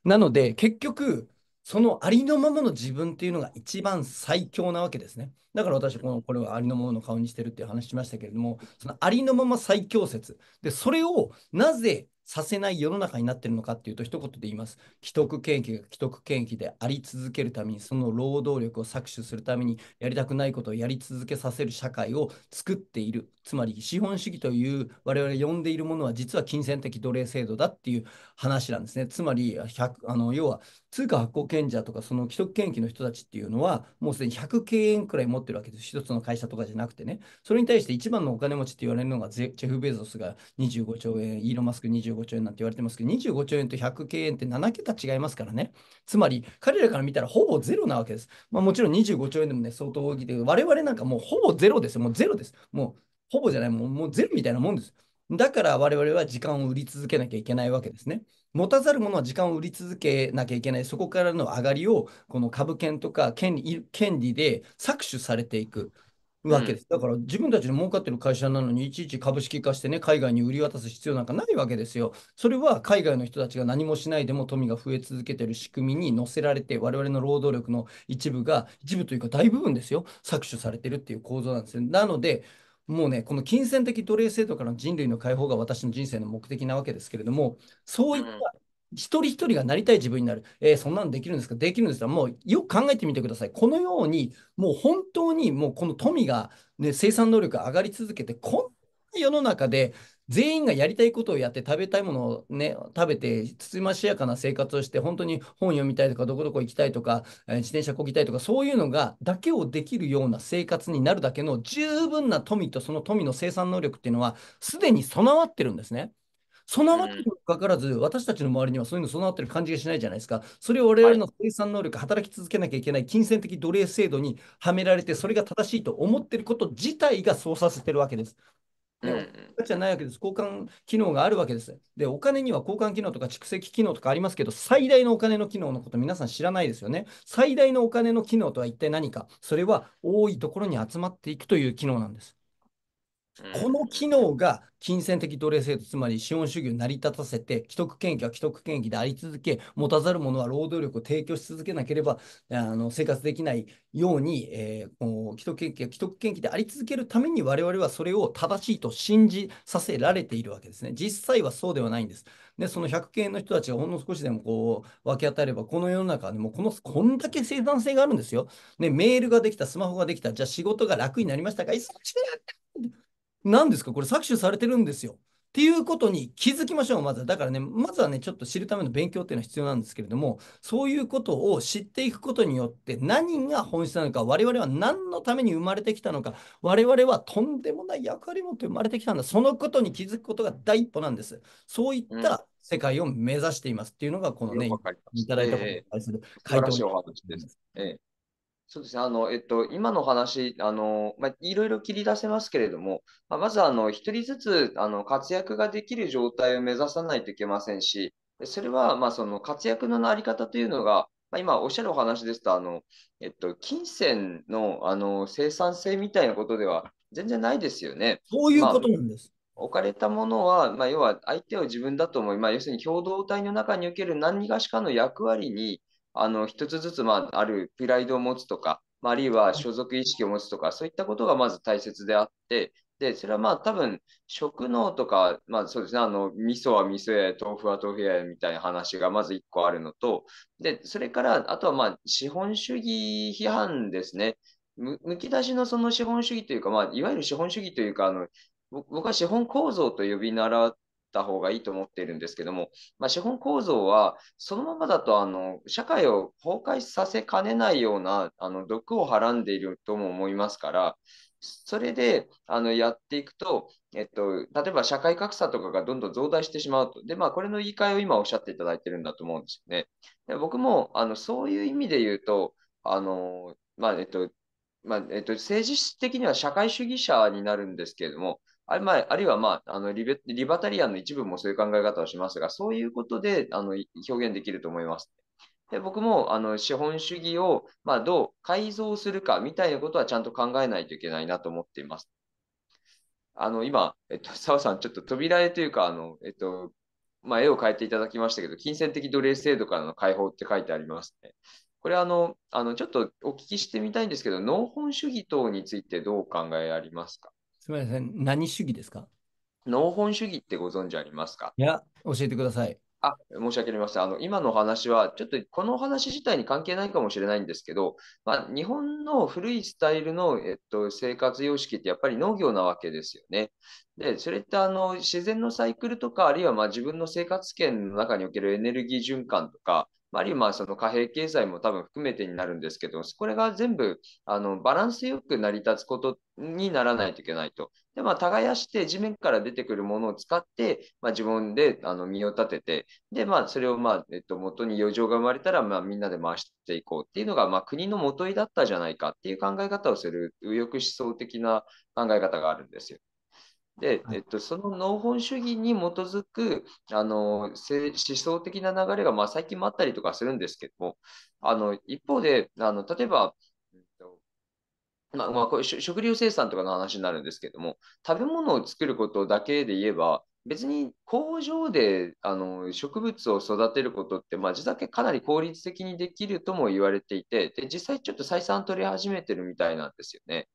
なので結局そのありのままの自分っていうのが一番最強なわけですねだから私このこれはありのままの顔にしてるっていう話しましたけれどもそのありのまま最強説でそれをなぜさせない世の中になってるのかっていうと一言で言います。既得権益が既得権益であり続けるためにその労働力を搾取するためにやりたくないことをやり続けさせる社会を作っている。つまり資本主義という我々呼んでいるものは実は金銭的奴隷制度だっていう話なんですね。つまりあの要は通貨発行権者とかその既得権益の人たちっていうのは、もうすでに100経円くらい持ってるわけです。一つの会社とかじゃなくてね。それに対して一番のお金持ちって言われるのがジェフ・ベゾスが25兆円、イーロン・マスク25兆円なんて言われてますけど、25兆円と100経円って7桁違いますからね。つまり、彼らから見たらほぼゼロなわけです。まあ、もちろん25兆円でもね、相当大きいで、我々なんかもうほぼゼロですよ。もうゼロです。もうほぼじゃない、もうもうゼロみたいなもんです。だから我々は時間を売り続けなきゃいけないわけですね。持たざる者は時間を売り続けなきゃいけない、そこからの上がりを、この株券とか権利権利で搾取されていく。わけです、だから自分たちの儲かってる会社なのにいちいち株式化してね海外に売り渡す必要なんかないわけですよ。それは海外の人たちが何もしないでも富が増え続けてる仕組みに乗せられて我々の労働力の一部が一部というか大部分ですよ搾取されてるっていう構造なんですよ。なのでもうね、この金銭的奴隷制度からの人類の解放が私の人生の目的なわけですけれども、そういった一人一人がなりたい自分になる、えー、そんなのできるんですか、できるんですか、もうよく考えてみてください。このように、もう本当にもうこの富が、ね、生産能力が上がり続けて、こんな世の中で全員がやりたいことをやって食べたいものをね、食べて、つつましやかな生活をして、本当に本読みたいとか、どこどこ行きたいとか、えー、自転車こぎたいとか、そういうのが、だけをできるような生活になるだけの十分な富とその富の生産能力っていうのは、すでに備わってるんですね。備わってるにもかかわらず、私たちの周りにはそういうの備わってる感じがしないじゃないですか。それを我々の生産能力、働き続けなきゃいけない金銭的奴隷制度にはめられて、それが正しいと思ってること自体がそうさせてるわけです。ね、じゃないわけです。交換機能があるわけです。で、お金には交換機能とか蓄積機能とかありますけど、最大のお金の機能のこと皆さん知らないですよね。最大のお金の機能とは一体何か。それは多いところに集まっていくという機能なんです。この機能が金銭的奴隷制度、つまり資本主義を成り立たせて、既得権益は既得権益であり続け、持たざる者は労働力を提供し続けなければあの生活できないように、えー、こ既得権益は既得権益であり続けるために、我々はそれを正しいと信じさせられているわけですね。実際はそうではないんです。で、その100系の人たちがほんの少しでもこう分け与えれば、この世の中でもこのこんだけ生産性があるんですよ。ね、メールができた、スマホができた、じゃあ仕事が楽になりましたか忙何ですかこれ搾取されてるんですよ。っていうことに気づきましょう、まずは。だからね、まずはね、ちょっと知るための勉強っていうのは必要なんですけれども、そういうことを知っていくことによって、何が本質なのか、我々は何のために生まれてきたのか、我々はとんでもない役割を持って生まれてきたんだ、そのことに気づくことが第一歩なんです。そういった世界を目指していますっていうのが、このね、うん、いただいたことに対する回答です。えーそうですね、あの、えっと、今の話、あの、まあ、いろいろ切り出せますけれども、まあ、まず、あの、一人ずつ、あの、活躍ができる状態を目指さないといけませんし、それは、まあ、その活躍のあり方というのが、まあ、今おっしゃるお話ですと、あの、えっと、金銭の、あの、生産性みたいなことでは全然ないですよね。そういうことなんです。まあ、置かれたものは、まあ、要は相手を自分だと思い、まあ、要するに共同体の中における何がしかの役割に、あの一つずつ、まあ、あるプライドを持つとか、まあ、あるいは所属意識を持つとか、そういったことがまず大切であって、で、それはまあ多分、食能とか、まあそうですね、あの、味噌は味噌や、豆腐は豆腐やみたいな話がまず1個あるのと、で、それから、あとはまあ資本主義批判ですね。むき出しのその資本主義というか、まあ、いわゆる資本主義というか、あの僕は資本構造と呼び習って、た方がいいと思っているんですけども、まあ、資本構造はそのままだとあの社会を崩壊させかねないようなあの毒をはらんでいるとも思いますから、それであのやっていくと、えっと、例えば社会格差とかがどんどん増大してしまうと。で、まあ、これの言い換えを今おっしゃっていただいてるんだと思うんですよね。で僕もあのそういう意味で言うと、あのまあえっとまあえっと、政治的には社会主義者になるんですけれども、あまあ、あるいは、まあ、あのリベリバタリアンの一部もそういう考え方をしますが、そういうことであの表現できると思います。で僕もあの資本主義を、まあ、どう改造するかみたいなことはちゃんと考えないといけないなと思っています。あの今、えっと、澤さん、ちょっと扉絵というか、あのえっとまあ、絵を変えていただきましたけど、金銭的奴隷制度からの解放って書いてありますね。これあの、あのちょっとお聞きしてみたいんですけど、農本主義等についてどうお考えありますかすみません、何主義ですか農本主義ってご存知ありますかいや、教えてください。あ、申し訳ありません。あの、今の話は、ちょっとこの話自体に関係ないかもしれないんですけど、まあ、日本の古いスタイルの、えっと、生活様式ってやっぱり農業なわけですよね。で、それってあの、自然のサイクルとか、あるいはま自分の生活圏の中におけるエネルギー循環とか、あるいはまあその貨幣経済も多分含めてになるんですけど、これが全部あのバランスよく成り立つことにならないといけないと。で、まあ、耕して地面から出てくるものを使って、まあ、自分であの身を立てて、で、まあ、それを、まあ、えっと、元に余剰が生まれたら、まあ、みんなで回していこうっていうのが、まあ、国の元いだったじゃないかっていう考え方をする、右翼思想的な考え方があるんですよ。で、えっと、その農本主義に基づくあの思想的な流れが、まあ、最近もあったりとかするんですけども、あの一方であの、例えば、まあまあ、これ食料生産とかの話になるんですけども、食べ物を作ることだけで言えば、別に工場であの植物を育てることって、まあ、自宅かなり効率的にできるとも言われていてで、実際ちょっと採算取り始めてるみたいなんですよね。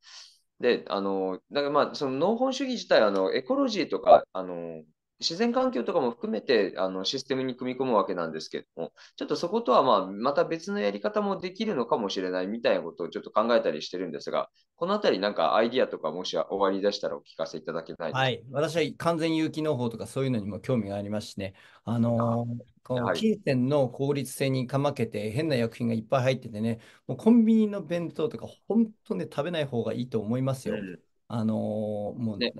で、あの、だからまあ、その農本主義自体、あの、エコロジーとか、あの、自然環境とかも含めてあのシステムに組み込むわけなんですけども、ちょっとそことは、まあ、また別のやり方もできるのかもしれないみたいなことをちょっと考えたりしてるんですが、このあたりなんかアイディアとかもし終わりだしたらお聞かせいただけないはい、私は完全有機農法とかそういうのにも興味がありますしね、あのー、この金銭の効率性にかまけて変な薬品がいっぱい入っててね、もうコンビニの弁当とか本当ね、食べない方がいいと思いますうよ。ん。あのーもうね、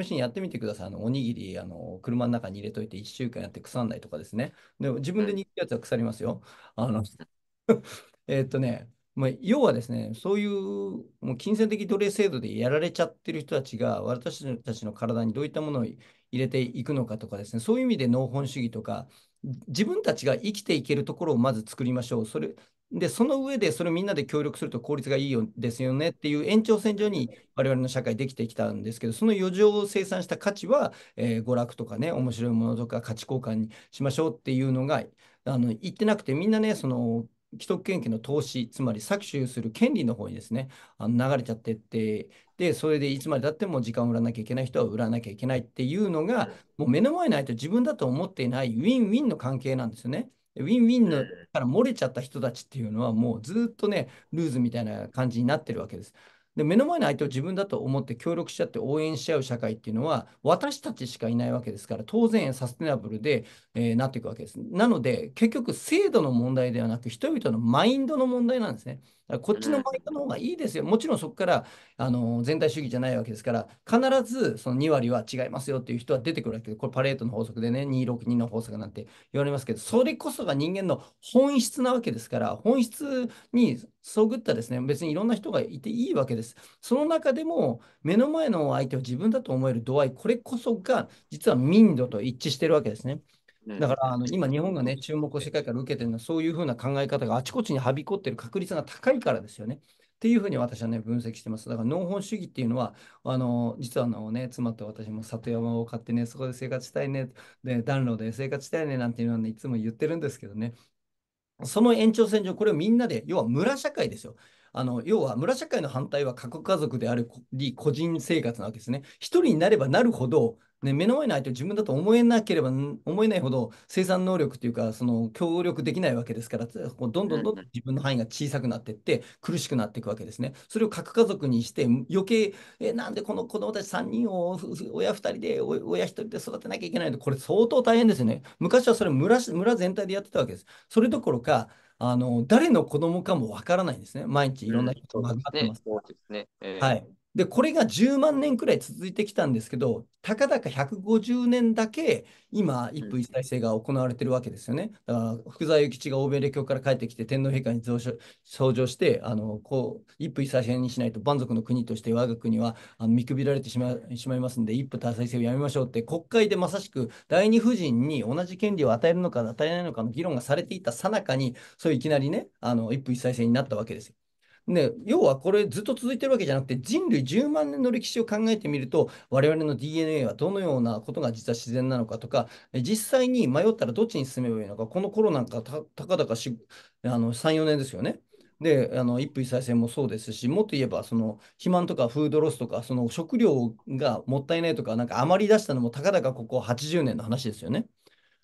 試しにやってみてください。あのおにぎり、あの車の中に入れといて1週間やって腐らないとかですね。でも自分で握るやつは腐りますよ。あの えっとね、まあ、要はですね、そういうもう金銭的奴隷制度でやられちゃってる人たちが、私たちの体にどういったものを入れていくのかとかですね、そういう意味で農本主義とか、自分たちが生きていけるところをまず作りましょう。それで、その上で、それみんなで協力すると効率がいいよですよねっていう延長線上に我々の社会できてきたんですけど、その余剰を生産した価値は、えー、娯楽とかね、面白いものとか価値交換にしましょうっていうのが、あの言ってなくて、みんなね、その既得権益の投資、つまり搾取する権利の方にですね、あの流れちゃってって、で、それでいつまでたっても時間を売らなきゃいけない人は売らなきゃいけないっていうのが、もう目の前にないと自分だと思っていないウィンウィンの関係なんですよね。ウィンウィンのから漏れちゃった人たちっていうのは、もうずっとね、ルーズみたいな感じになってるわけです。で目の前の相手を自分だと思って協力しちゃって応援し合う社会っていうのは私たちしかいないわけですから当然サステナブルで、えー、なっていくわけです。なので結局制度の問題ではなく人々のマインドの問題なんですね。だからこっちのマインドの方がいいですよ。もちろんそこからあの全体主義じゃないわけですから必ずその2割は違いますよっていう人は出てくるわけでこれパレートの法則でね262の法則なんて言われますけどそれこそが人間の本質なわけですから本質にそぐったですね、別にいろんな人がいていいわけです。その中でも、目の前の相手を自分だと思える度合い、これこそが、実は民度と一致してるわけですね。だからあの今、日本がね、注目を世界から受けてるのは、そういうふうな考え方があちこちにはびこってる確率が高いからですよね。っていうふうに私はね、分析してます。だから、農本主義っていうのは、あの、実はあのね、妻と私も里山を買ってね、そこで生活したいね、で、暖炉で生活したいね、なんていうのはね、いつも言ってるんですけどね、その延長線上、これをみんなで、要は村社会ですよ。あの要は村社会の反対は核家族であるり個人生活なわけですね。一人になればなるほど、ね、目の前の相手を自分だと思えなければ思えないほど生産能力というかその協力できないわけですからどんどんどんどん自分の範囲が小さくなっていって苦しくなっていくわけですね。それを核家族にして余計えなんでこの子供たち3人を親2人で親1人で育てなきゃいけないのこれ相当大変ですよね。昔はそれ村村全体でやってたわけです。それどころかあの誰の子供かもわからないんですね。毎日いろんな人が上がってます。そうですね。えー、はい。で、これが10万年くらい続いてきたんですけど、たかだか150年だけ今、一夫一妻制が行われてるわけですよね。だから、福沢諭吉が欧米列強から帰ってきて、天皇陛下に相乗して、あのこう一夫一妻制にしないと、蛮族の国として我が国はあの見くびられてしましまいますんで、一夫多妻制をやめましょうって、国会でまさしく第二夫人に同じ権利を与えるのか与えないのかの議論がされていたさなかに、そういきなりね、あの一夫一妻制になったわけですよ。ね、要はこれずっと続いてるわけじゃなくて人類10万年の歴史を考えてみると我々の DNA はどのようなことが実は自然なのかとか実際に迷ったらどっちに進めばいいのかこの頃なんかたたかだかし34年ですよね。であの一夫一妻制もそうですしもっと言えばその肥満とかフードロスとかその食料がもったいないとかなんか余り出したのもたかだかここ80年の話ですよね。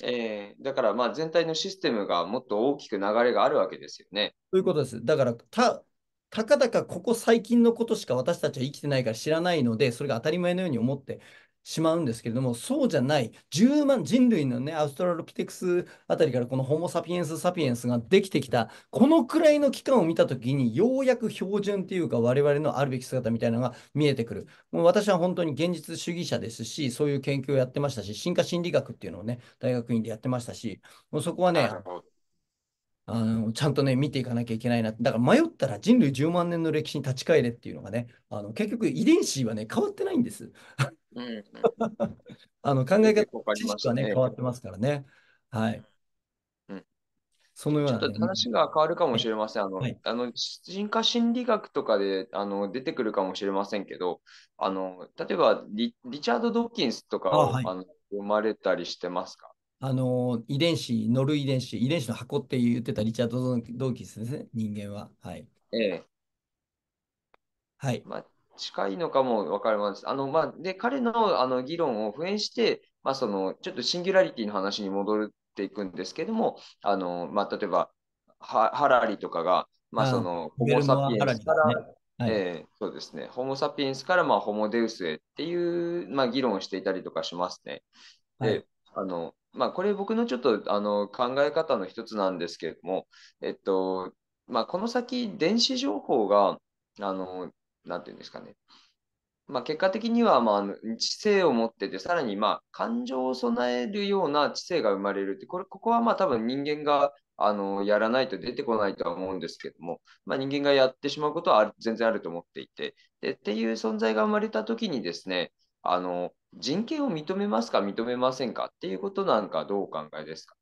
えー、だからまあ全体のシステムがもっと大きく流れがあるわけですよね。ということです。だからたたかだかここ最近のことしか私たちは生きてないから知らないので、それが当たり前のように思ってしまうんですけれども、そうじゃない、10万人類のね、アストラロピテクスあたりからこのホモ・サピエンス・サピエンスができてきた、このくらいの期間を見たときに、ようやく標準っていうか、我々のあるべき姿みたいなのが見えてくる。もう私は本当に現実主義者ですし、そういう研究をやってましたし、進化心理学っていうのをね、大学院でやってましたし、もうそこはね、あのちゃんとね、見ていかなきゃいけないな。だから迷ったら人類10万年の歴史に立ち返れっていうのがね、あの結局遺伝子はね、変わってないんです。うん、あの考え方、知識はね、変わってますからね。はい。うん、そのような、ね、ちょっと話が変わるかもしれません。あの、はい、あの進化心理学とかであの出てくるかもしれませんけど、あの例えばリリチャード・ドッキンスとかあ、はい、の生まれたりしてますかあの、遺伝子、ノル遺伝子、遺伝子の箱って言ってたリチャード・ドーキンスですね、人間は。はい。ええ。はい。まあ、近いのかも分かります。あの、まあ、で、彼のあの議論を普遍して、まあ、その、ちょっとシンギュラリティの話に戻っていくんですけども、あの、まあ、例えば、はハラリとかが、まあ、その、ホモ・サピエンスから、はい、えー、そうですね。ホモ・サピエンスから、まあ、ホモ・デウスへっていう、まあ、議論をしていたりとかしますね。で、はいあの、まあ、これ僕のちょっとあの考え方の一つなんですけれども、えっと、まあ、この先、電子情報が、あの、なんていうんですかね。まあ、結果的には、まあ、知性を持ってて、さらに、まあ、感情を備えるような知性が生まれるって、これ、ここは、まあ、多分人間が、あの、やらないと出てこないとは思うんですけども、まあ、人間がやってしまうことは全然あると思っていて、で、っていう存在が生まれた時にですね、あの、人権を認めますか、認めませんかっていうことなんか、どうお考えですか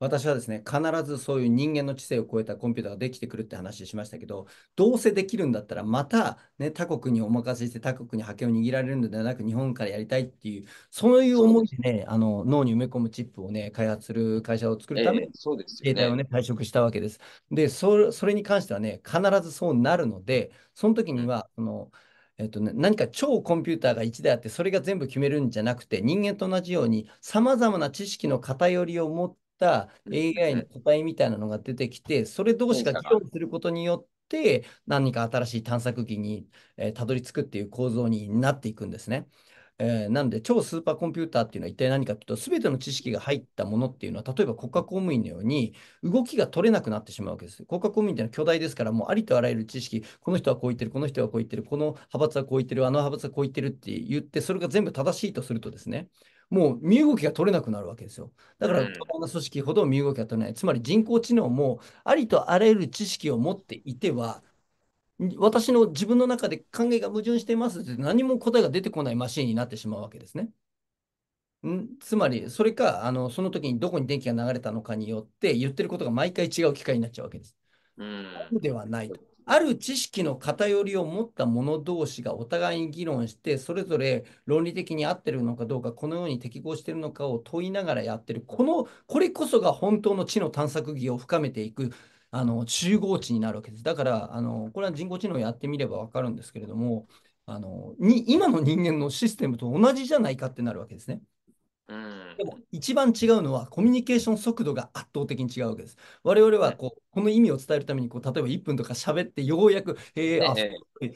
私はですね、必ずそういう人間の知性を超えたコンピューターができてくるって話しましたけど、どうせできるんだったら、また、ね、他国にお任せして他国に覇権を握られるのではなく、日本からやりたいっていう、そういう思いでね、であの脳に埋め込むチップをね、開発する会社を作るために、携帯をね、退職したわけです。でそ、それに関してはね、必ずそうなるので、その時には、その、えっとね、何か超コンピューターが1であってそれが全部決めるんじゃなくて人間と同じようにさまざまな知識の偏りを持った AI の個体みたいなのが出てきてそれ同士が議論することによって何か新しい探索機にたど、り着くっていう構造になっていくんですね。えー、なので、超スーパーコンピューターっていうのは一体何かというと、すべての知識が入ったものっていうのは、例えば国家公務員のように、動きが取れなくなってしまうわけです。国家公務員っていうのは巨大ですから、もうありとあらゆる知識、この人はこう言ってる、この人はこう言ってる、この派閥はこう言ってる、あの派閥はこう言ってるって言って、それが全部正しいとするとですね、もう身動きが取れなくなるわけですよ。だから、巨んな組織ほど身動きが取れない。つまり人工知能も、ありとあらゆる知識を持っていては、私の自分の中で考えが矛盾していますって何も答えが出てこないマシンになってしまうわけですね。んつまり、それか、あの、その時にどこに電気が流れたのかによって、言ってることが毎回違う機会になっちゃうわけです。うん。ではないと。ある知識の偏りを持った者同士がお互いに議論して、それぞれ論理的に合ってるのかどうか、このように適合してるのかを問いながらやってる。この、これこそが本当の知の探索義を深めていくあの集合値になるわけです。だからあのこれは人工知能やってみれば分かるんですけれどもあのに今の人間のシステムと同じじゃないかってなるわけですね。でも一番違うのはコミュニケーション速度が圧倒的に違うわけです。我々はこうこの意味を伝えるためにこう例えば1分とか喋ってようやく「ええ、あ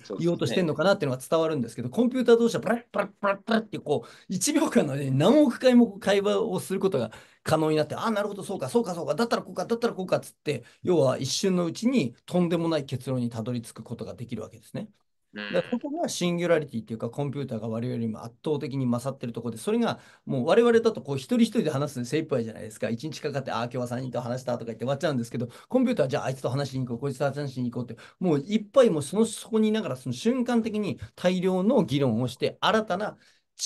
そ言おうとしてんのかな」っていうのが伝わるんですけど、コンピューター同士はパラッパラッパラッパラッってこう1秒間の、ね、何億回も会話をすることが可能になって、ああ、なるほど、そうか、そうか、そうか、だったらこうか、だったらこうかっつって、要は一瞬のうちにとんでもない結論にたどり着くことができるわけですね。だここがシンギュラリティっていうかコンピューターが我々よりも圧倒的に勝ってるところでそれがもう我々だとこう一人一人で話すの精一杯じゃないですか一日かかってああ今日は3人と話したとか言って終わっちゃうんですけどコンピューターじゃああいつと話しに行こうこいつと話しに行こうってもういっぱいもうそのそこにいながらその瞬間的に大量の議論をして新たな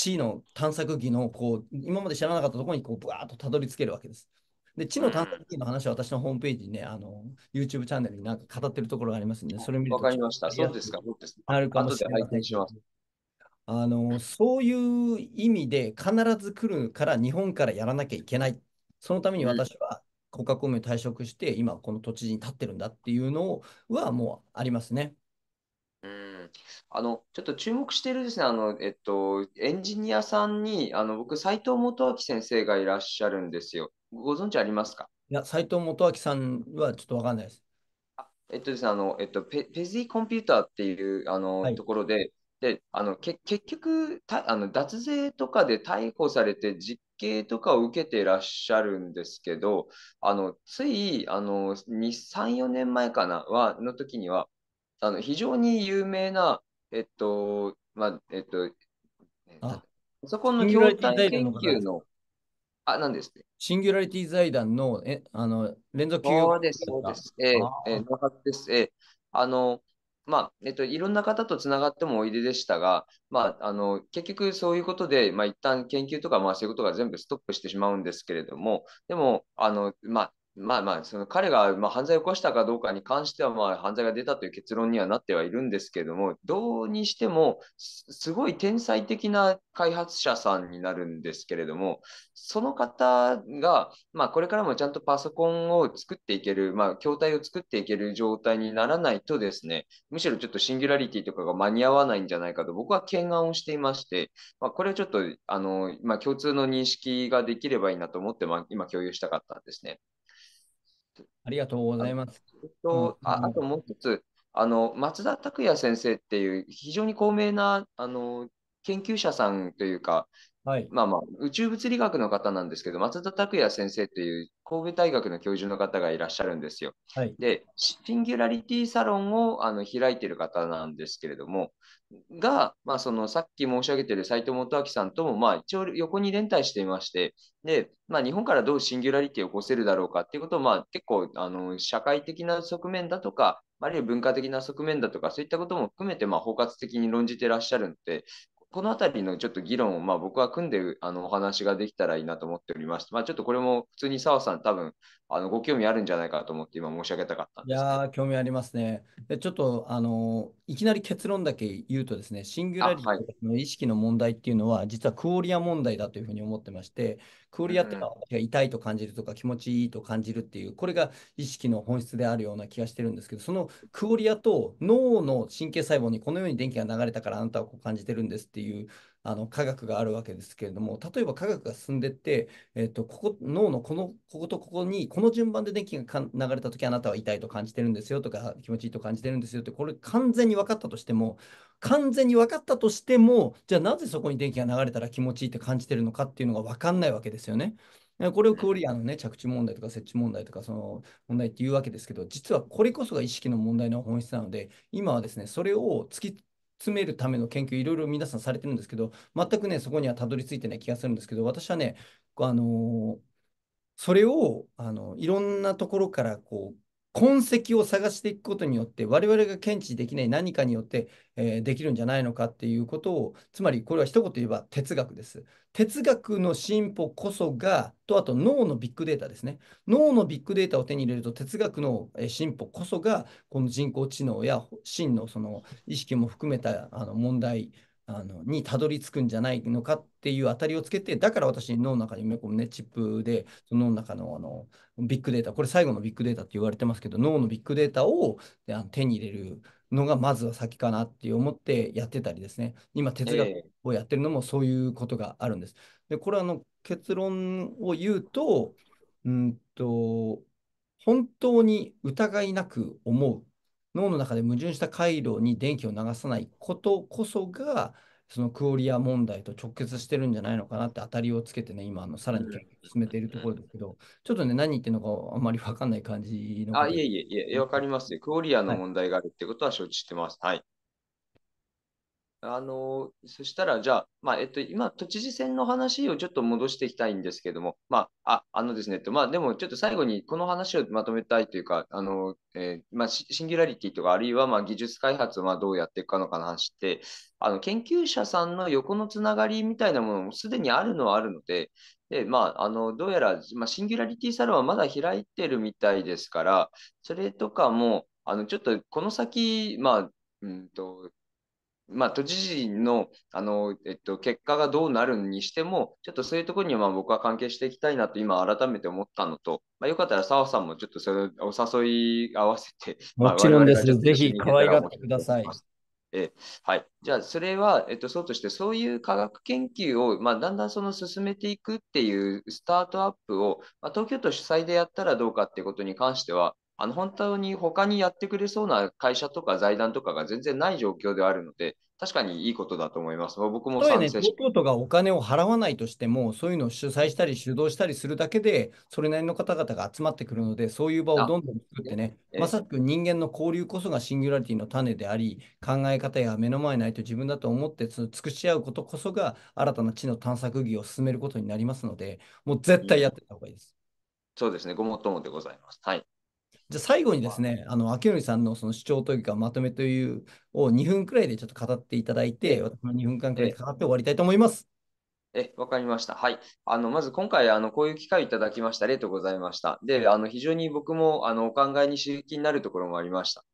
地の探索技のこう今まで知らなかったところにこうぶっとたどり着けるわけです。で、知の探索技の話は私のホームページにね、あの YouTube チャンネルになんか語ってるところがありますので、それ見ると。わかりました。そうですか、そうあるかもしれい。あのそういう意味で必ず来るから日本からやらなきゃいけない。そのために私は国家公務員退職して今この土地に立ってるんだっていうのはもうありますね。あの、ちょっと注目しているですね、あの、えっと、エンジニアさんに、あの、僕、斎藤元明先生がいらっしゃるんですよ。ご存知ありますかいや、斎藤元明さんはちょっとわかんないです。あえっとですね、あの、えっと、ペペジーコンピューターっていう、あの、はい、ところで、で、あの、け結局た、あの、脱税とかで逮捕されて実刑とかを受けていらっしゃるんですけど、あの、つい、あの、2、3、4年前かな、は、の時には、あの非常に有名な、えっと、まあ、えっと、の研究の、あ、なんですね。シンギュラリティ財団の、え、あの、連続休そうです、そうです。えー、えー、です。えー、あの、まあ、えっと、いろんな方とつながってもおいででしたが、まあ、あの、結局そういうことで、まあ、一旦研究とか、まあ、そういうことが全部ストップしてしまうんですけれども、でも、あの、まあ、まあまあ、その彼がまあ犯罪を起こしたかどうかに関しては、まあ犯罪が出たという結論にはなってはいるんですけども、どうにしても、すごい天才的な開発者さんになるんですけれども、その方が、まあこれからもちゃんとパソコンを作っていける、まあ筐体を作っていける状態にならないとですね、むしろちょっとシンギュラリティとかが間に合わないんじゃないかと僕は懸案をしていまして、まあこれはちょっと、あの、まあ共通の認識ができればいいなと思って、まあ今共有したかったんですね。ありがとうございます。とああともう一つ、あの松田拓也先生っていう非常に高名なあの研究者さんというか、はい、まあまあ、宇宙物理学の方なんですけど、松田拓也先生という神戸大学の教授の方がいらっしゃるんですよ。はい、で、シンギュラリティサロンをあの開いてる方なんですけれども、が、まあ、そのさっき申し上げている斎藤元明さんとも、まあ、一応横に連帯していまして、で、まあ、日本からどうシンギュラリティを起こせるだろうかっていうことを、まあ、結構あの社会的な側面だとか、あるいは文化的な側面だとか、そういったことも含めて、まあ、包括的に論じてらっしゃるんで、この辺りのちょっと議論を、まあ、僕は組んであのお話ができたらいいなと思っておりまして、まあ、ちょっとこれも普通に澤さん、多分あのご興味あるんじゃないかと思って今申し上げたかったんです、いや興味ありますね。でちょっとあのいきなり結論だけ言うとですね、シンギュラリティの意識の問題っていうのは、はい、実はクオリア問題だというふうに思ってまして、クオリアっていうのは痛いと感じるとか気持ちいいと感じるっていう、これが意識の本質であるような気がしてるんですけど、そのクオリアと脳の神経細胞にこのように電気が流れたからあなたはこう感じてるんですっていうあの科学があるわけですけれども例えば科学が進んでって、えーと、ここ脳のこのこことここにこの順番で電気が流れた時あなたは痛いと感じてるんですよとか気持ちいいと感じてるんですよってこれ完全に分かったとしても完全に分かったとしてもじゃあなぜそこに電気が流れたら気持ちいいって感じてるのかっていうのが分かんないわけですよね。これをクオリアのね、着地問題とか設置問題とか、その問題っていうわけですけど、実はこれこそが意識の問題の本質なので、今はですね、それを突き詰めるための研究いろいろ皆さんされてるんですけど全くねそこにはたどり着いてない気がするんですけど私はねあのそれをあのいろんなところからこう痕跡を探していくことによって我々が検知できない何かによって、えー、できるんじゃないのかっていうことをつまりこれは一言言えば哲学です哲学の進歩こそがとあと脳のビッグデータですね脳のビッグデータを手に入れると哲学の進歩こそがこの人工知能や真のその意識も含めたあの問題あのにたどり着くんじゃないのかっていう当たりをつけてだから私脳の中に埋め込むねチップでその脳の中のあのビッグデータこれ最後のビッグデータって言われてますけど脳のビッグデータを手に入れるのがまずは先かなって思ってやってたりですね今哲学をやってるのもそういうことがあるんです。でこれあの結論を言うとうんと本当に疑いなく思う脳の中で矛盾した回路に電気を流さないことこそが、そのクオリア問題と直結してるんじゃないのかなって当たりをつけてね、今、あのさらに進めているところですけど、ちょっとね、何言ってるのかあんまり分かんない感じの。あ、いえいえいえ、分かりますクオリアの問題があるってことは承知してます。はい。はいあのそしたら、じゃあ、まあえっと、今、都知事選の話をちょっと戻していきたいんですけども、まあ、ああのですね、まあ、でもちょっと最後にこの話をまとめたいというか、あのえー、まあ、シンギュラリティとか、あるいはま技術開発をどうやっていくかのかの話って、あの研究者さんの横のつながりみたいなものもすでにあるのはあるので、でまあ、あのどうやら、まシンギュラリティサロンはまだ開いてるみたいですから、それとかも、あのちょっとこの先、まあうんとまあ、都知事のあの、えっと、結果がどうなるにしても、ちょっとそういうところにはまあ僕は関係していきたいなと今改めて思ったのと、まあ、よかったら澤さんもちょっとそれお誘い合わせて、もちろんです。ぜひ可愛がってください。えはい、じゃあ、それは、えっと、そうとして、そういう科学研究を、まあ、だんだんその進めていくっていうスタートアップを、まあ、東京都主催でやったらどうかっていうことに関しては、あの本当に他にやってくれそうな会社とか財団とかが全然ない状況であるので、確かにいいことだと思います。僕も賛成しす。ね、東京都がお金を払わないとしても、そういうのを主催したり主導したりするだけで、それなりの方々が集まってくるので、そういう場をどんどん作ってね、まさしく人間の交流こそがシンギュラリティの種であり、考え方や目の前ないと自分だと思って、尽くし合うことこそが新たな地の探索技を進めることになりますので、もう絶対やってた方がいいです。そうですね、ごもっともでございます。はい。じゃあ最後にですね、あの、秋典さんのその主張というか、まとめというを2分くらいでちょっと語っていただいて、私も2分間くらいで語って終わりたいと思います。え、わかりました。はい。あの、まず今回、あの、こういう機会をいただきました。ありがとうございました。で、あの、非常に僕も、あの、お考えに刺激になるところもありました。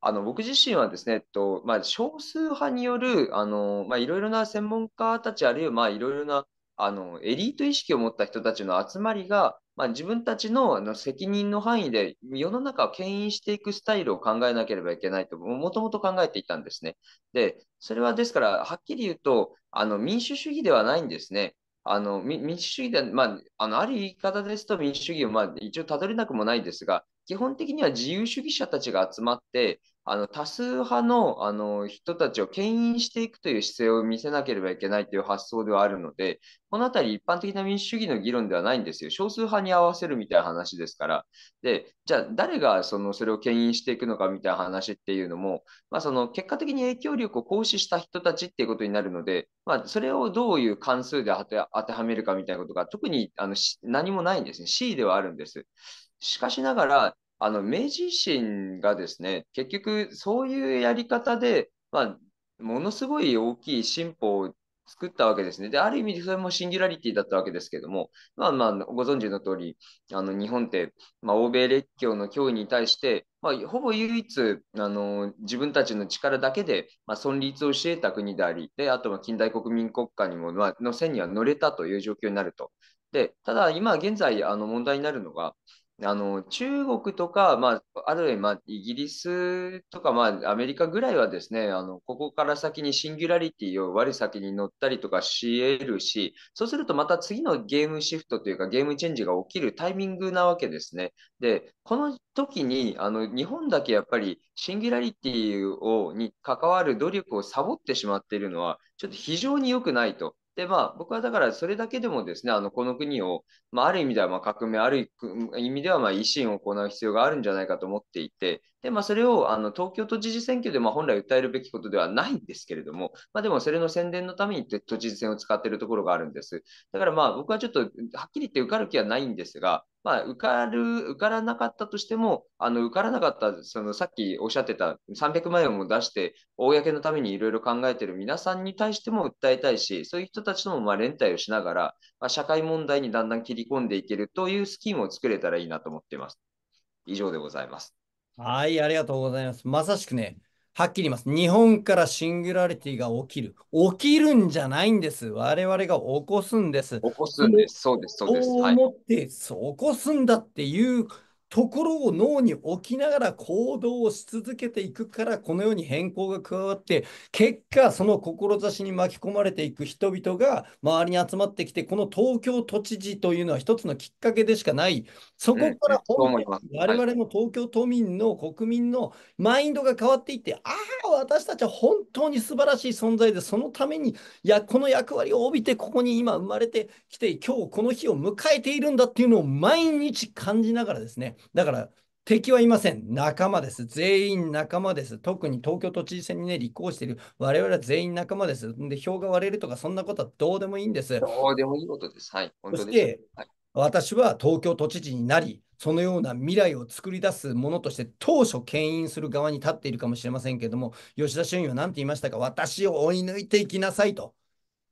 あの、僕自身はですね、えっと、まあ、少数派による、あの、まあ、いろいろな専門家たち、あるいは、まあ、いろいろな、あの、エリート意識を持った人たちの集まりが、まあ、自分たちのあの責任の範囲で世の中を牽引していくスタイルを考えなければいけないともともと考えていたんですね。で、それはですから、はっきり言うと、あの民主主義ではないんですね。あの民主主義で、まあ、あのある言い方ですと民主主義を、まあ、一応たどれなくもないですが、基本的には自由主義者たちが集まって、あの多数派のあの人たちを牽引していくという姿勢を見せなければいけないという発想ではあるので、このあたり一般的な民主主義の議論ではないんですよ。少数派に合わせるみたいな話ですから。で、じゃあ誰がそのそれを牽引していくのかみたいな話っていうのも、まあ、その結果的に影響力を行使した人たちっていうことになるので、まあ、それをどういう関数で当てはめるかみたいなことが特にあの何もないんですね。C ではあるんです。しかしながら、あの明治維新がですね、結局そういうやり方で、まあ、ものすごい大きい進歩を作ったわけですね。で、ある意味でそれもシンギュラリティだったわけですけども、まあまあ、ご存知の通り、あの日本って、まあ、欧米列強の脅威に対して、まあ、ほぼ唯一あの自分たちの力だけで、まあ、存立をし得た国であり、であとは近代国民国家にも、まあの線には乗れたという状況になると。でただ、今現在あの問題になるのが、あの中国とか、まあ、あるいは、まあ、イギリスとか、まあ、アメリカぐらいはですねあの、ここから先にシンギュラリティを我先に乗ったりとかし得るし、そうするとまた次のゲームシフトというか、ゲームチェンジが起きるタイミングなわけですね。で、この時にあの日本だけやっぱりシンギュラリティをに関わる努力をサボってしまっているのは、ちょっと非常に良くないと。で、まあ、僕はだからそれだけでもですね、あのこの国を、まあ、ある意味ではま革命、ある意味ではま維新を行う必要があるんじゃないかと思っていて、でまあ、それをあの東京都知事選挙でま本来訴えるべきことではないんですけれども、まあ、でもそれの宣伝のために都知事選を使っているところがあるんです。だからまあ僕はちょっとはっきり言って受かる気はないんですが、まあ、受かる、受からなかったとしても、あの受からなかった、そのさっきおっしゃってた300万円も出して、公のためにいろいろ考えてる皆さんに対しても訴えたいし、そういう人たちともま連帯をしながら、まあ、社会問題にだんだん切り込んでいけるというスキームを作れたらいいなと思っています。以上でございます。はい、ありがとうございます。まさしくね、はっきり言います。日本からシングラリティが起きる。起きるんじゃないんです。我々が起こすんです。起こすんです。そうです、そうです。思って、はい、起こすんだっていうところを脳に置きながら行動をし続けていくからこのように変更が加わって結果その志に巻き込まれていく人々が周りに集まってきてこの東京都知事というのは一つのきっかけでしかないそこから本当に我々の東京都民の国民のマインドが変わっていってああ私たちは本当に素晴らしい存在でそのためにやこの役割を帯びてここに今生まれてきて今日この日を迎えているんだっていうのを毎日感じながらですねだから、敵はいません。仲間です。全員仲間です。特に東京都知事選にね、立候補している我々は全員仲間です。で、票が割れるとか、そんなことはどうでもいいんです。どうでもいいことです。はい。本当でそして、はい、私は東京都知事になり、そのような未来を作り出すものとして当初牽引する側に立っているかもしれませんけれども、吉田俊也は何て言いましたか、私を追い抜いていきなさいと。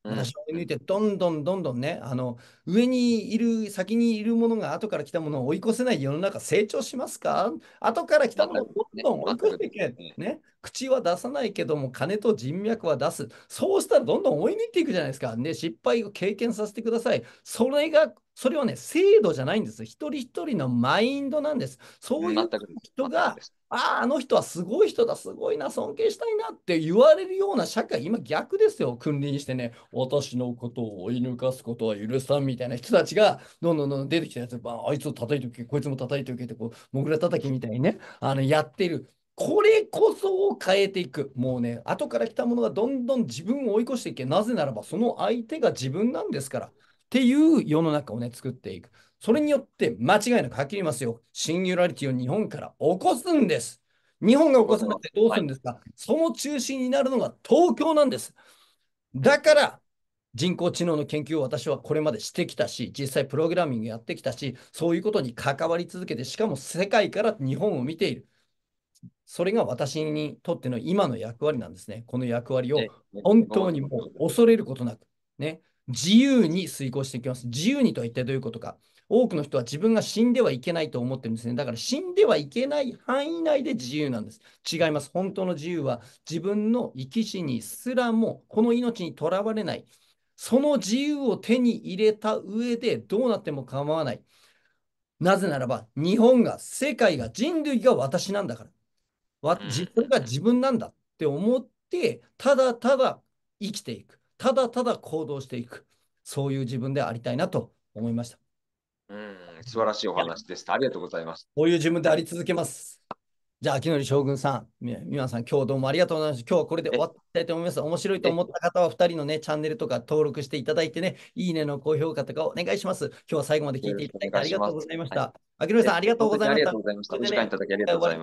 私を追い抜いて、どんどんどんどんね、あの、上にいる、先にいるものが後から来たものを追い越せない世の中成長しますか後から来たものをどんどん追い越していけ。ね。口は出さないけども金と人脈は出すそうしたらどんどん追い抜いていくじゃないですかね、失敗を経験させてくださいそれがそれはね制度じゃないんです一人一人のマインドなんですそういう人があああの人はすごい人だすごいな尊敬したいなって言われるような社会今逆ですよ君臨してね私のことを追い抜かすことは許さんみたいな人たちがどんどんどんどん出てきたやつあいつを叩いておけこいつも叩いておけってこうもぐら叩きみたいにねあのやってるこれこそを変えていく。もうね、後から来たものがどんどん自分を追い越していけ。なぜならば、その相手が自分なんですから。っていう世の中をね、作っていく。それによって、間違いなくはっきり言いますよ。シンギュラリティを日本から起こすんです。日本が起こさなくてどうするんですか、はい、その中心になるのが東京なんです。だから、人工知能の研究を私はこれまでしてきたし、実際プログラミングやってきたし、そういうことに関わり続けて、しかも世界から日本を見ている。それが私にとっての今の役割なんですね。この役割を本当にもう恐れることなく、ね、自由に遂行していきます。自由にとは一体どういうことか。多くの人は自分が死んではいけないと思ってるんですね。だから死んではいけない範囲内で自由なんです。違います。本当の自由は自分の生き死にすらもこの命にとらわれない。その自由を手に入れた上でどうなっても構わない。なぜならば日本が世界が人類が私なんだから。わ自分が自分なんだって思って、ただただ生きていく。ただただ行動していく。そういう自分でありたいなと思いました。うん、素晴らしいお話でした。ありがとうございます。こういう自分であり続けます。じゃあ、秋典将軍さん、皆さん、今日どうもありがとうございました。今日はこれで終わったいと思います。面白いと思った方は、2人のね、チャンネルとか登録していただいてね、いいねの高評価とかお願いします。今日は最後まで聞いていただいてありがとうございました。秋典さん、ありがとうございました。お時間いただきありがとうございます。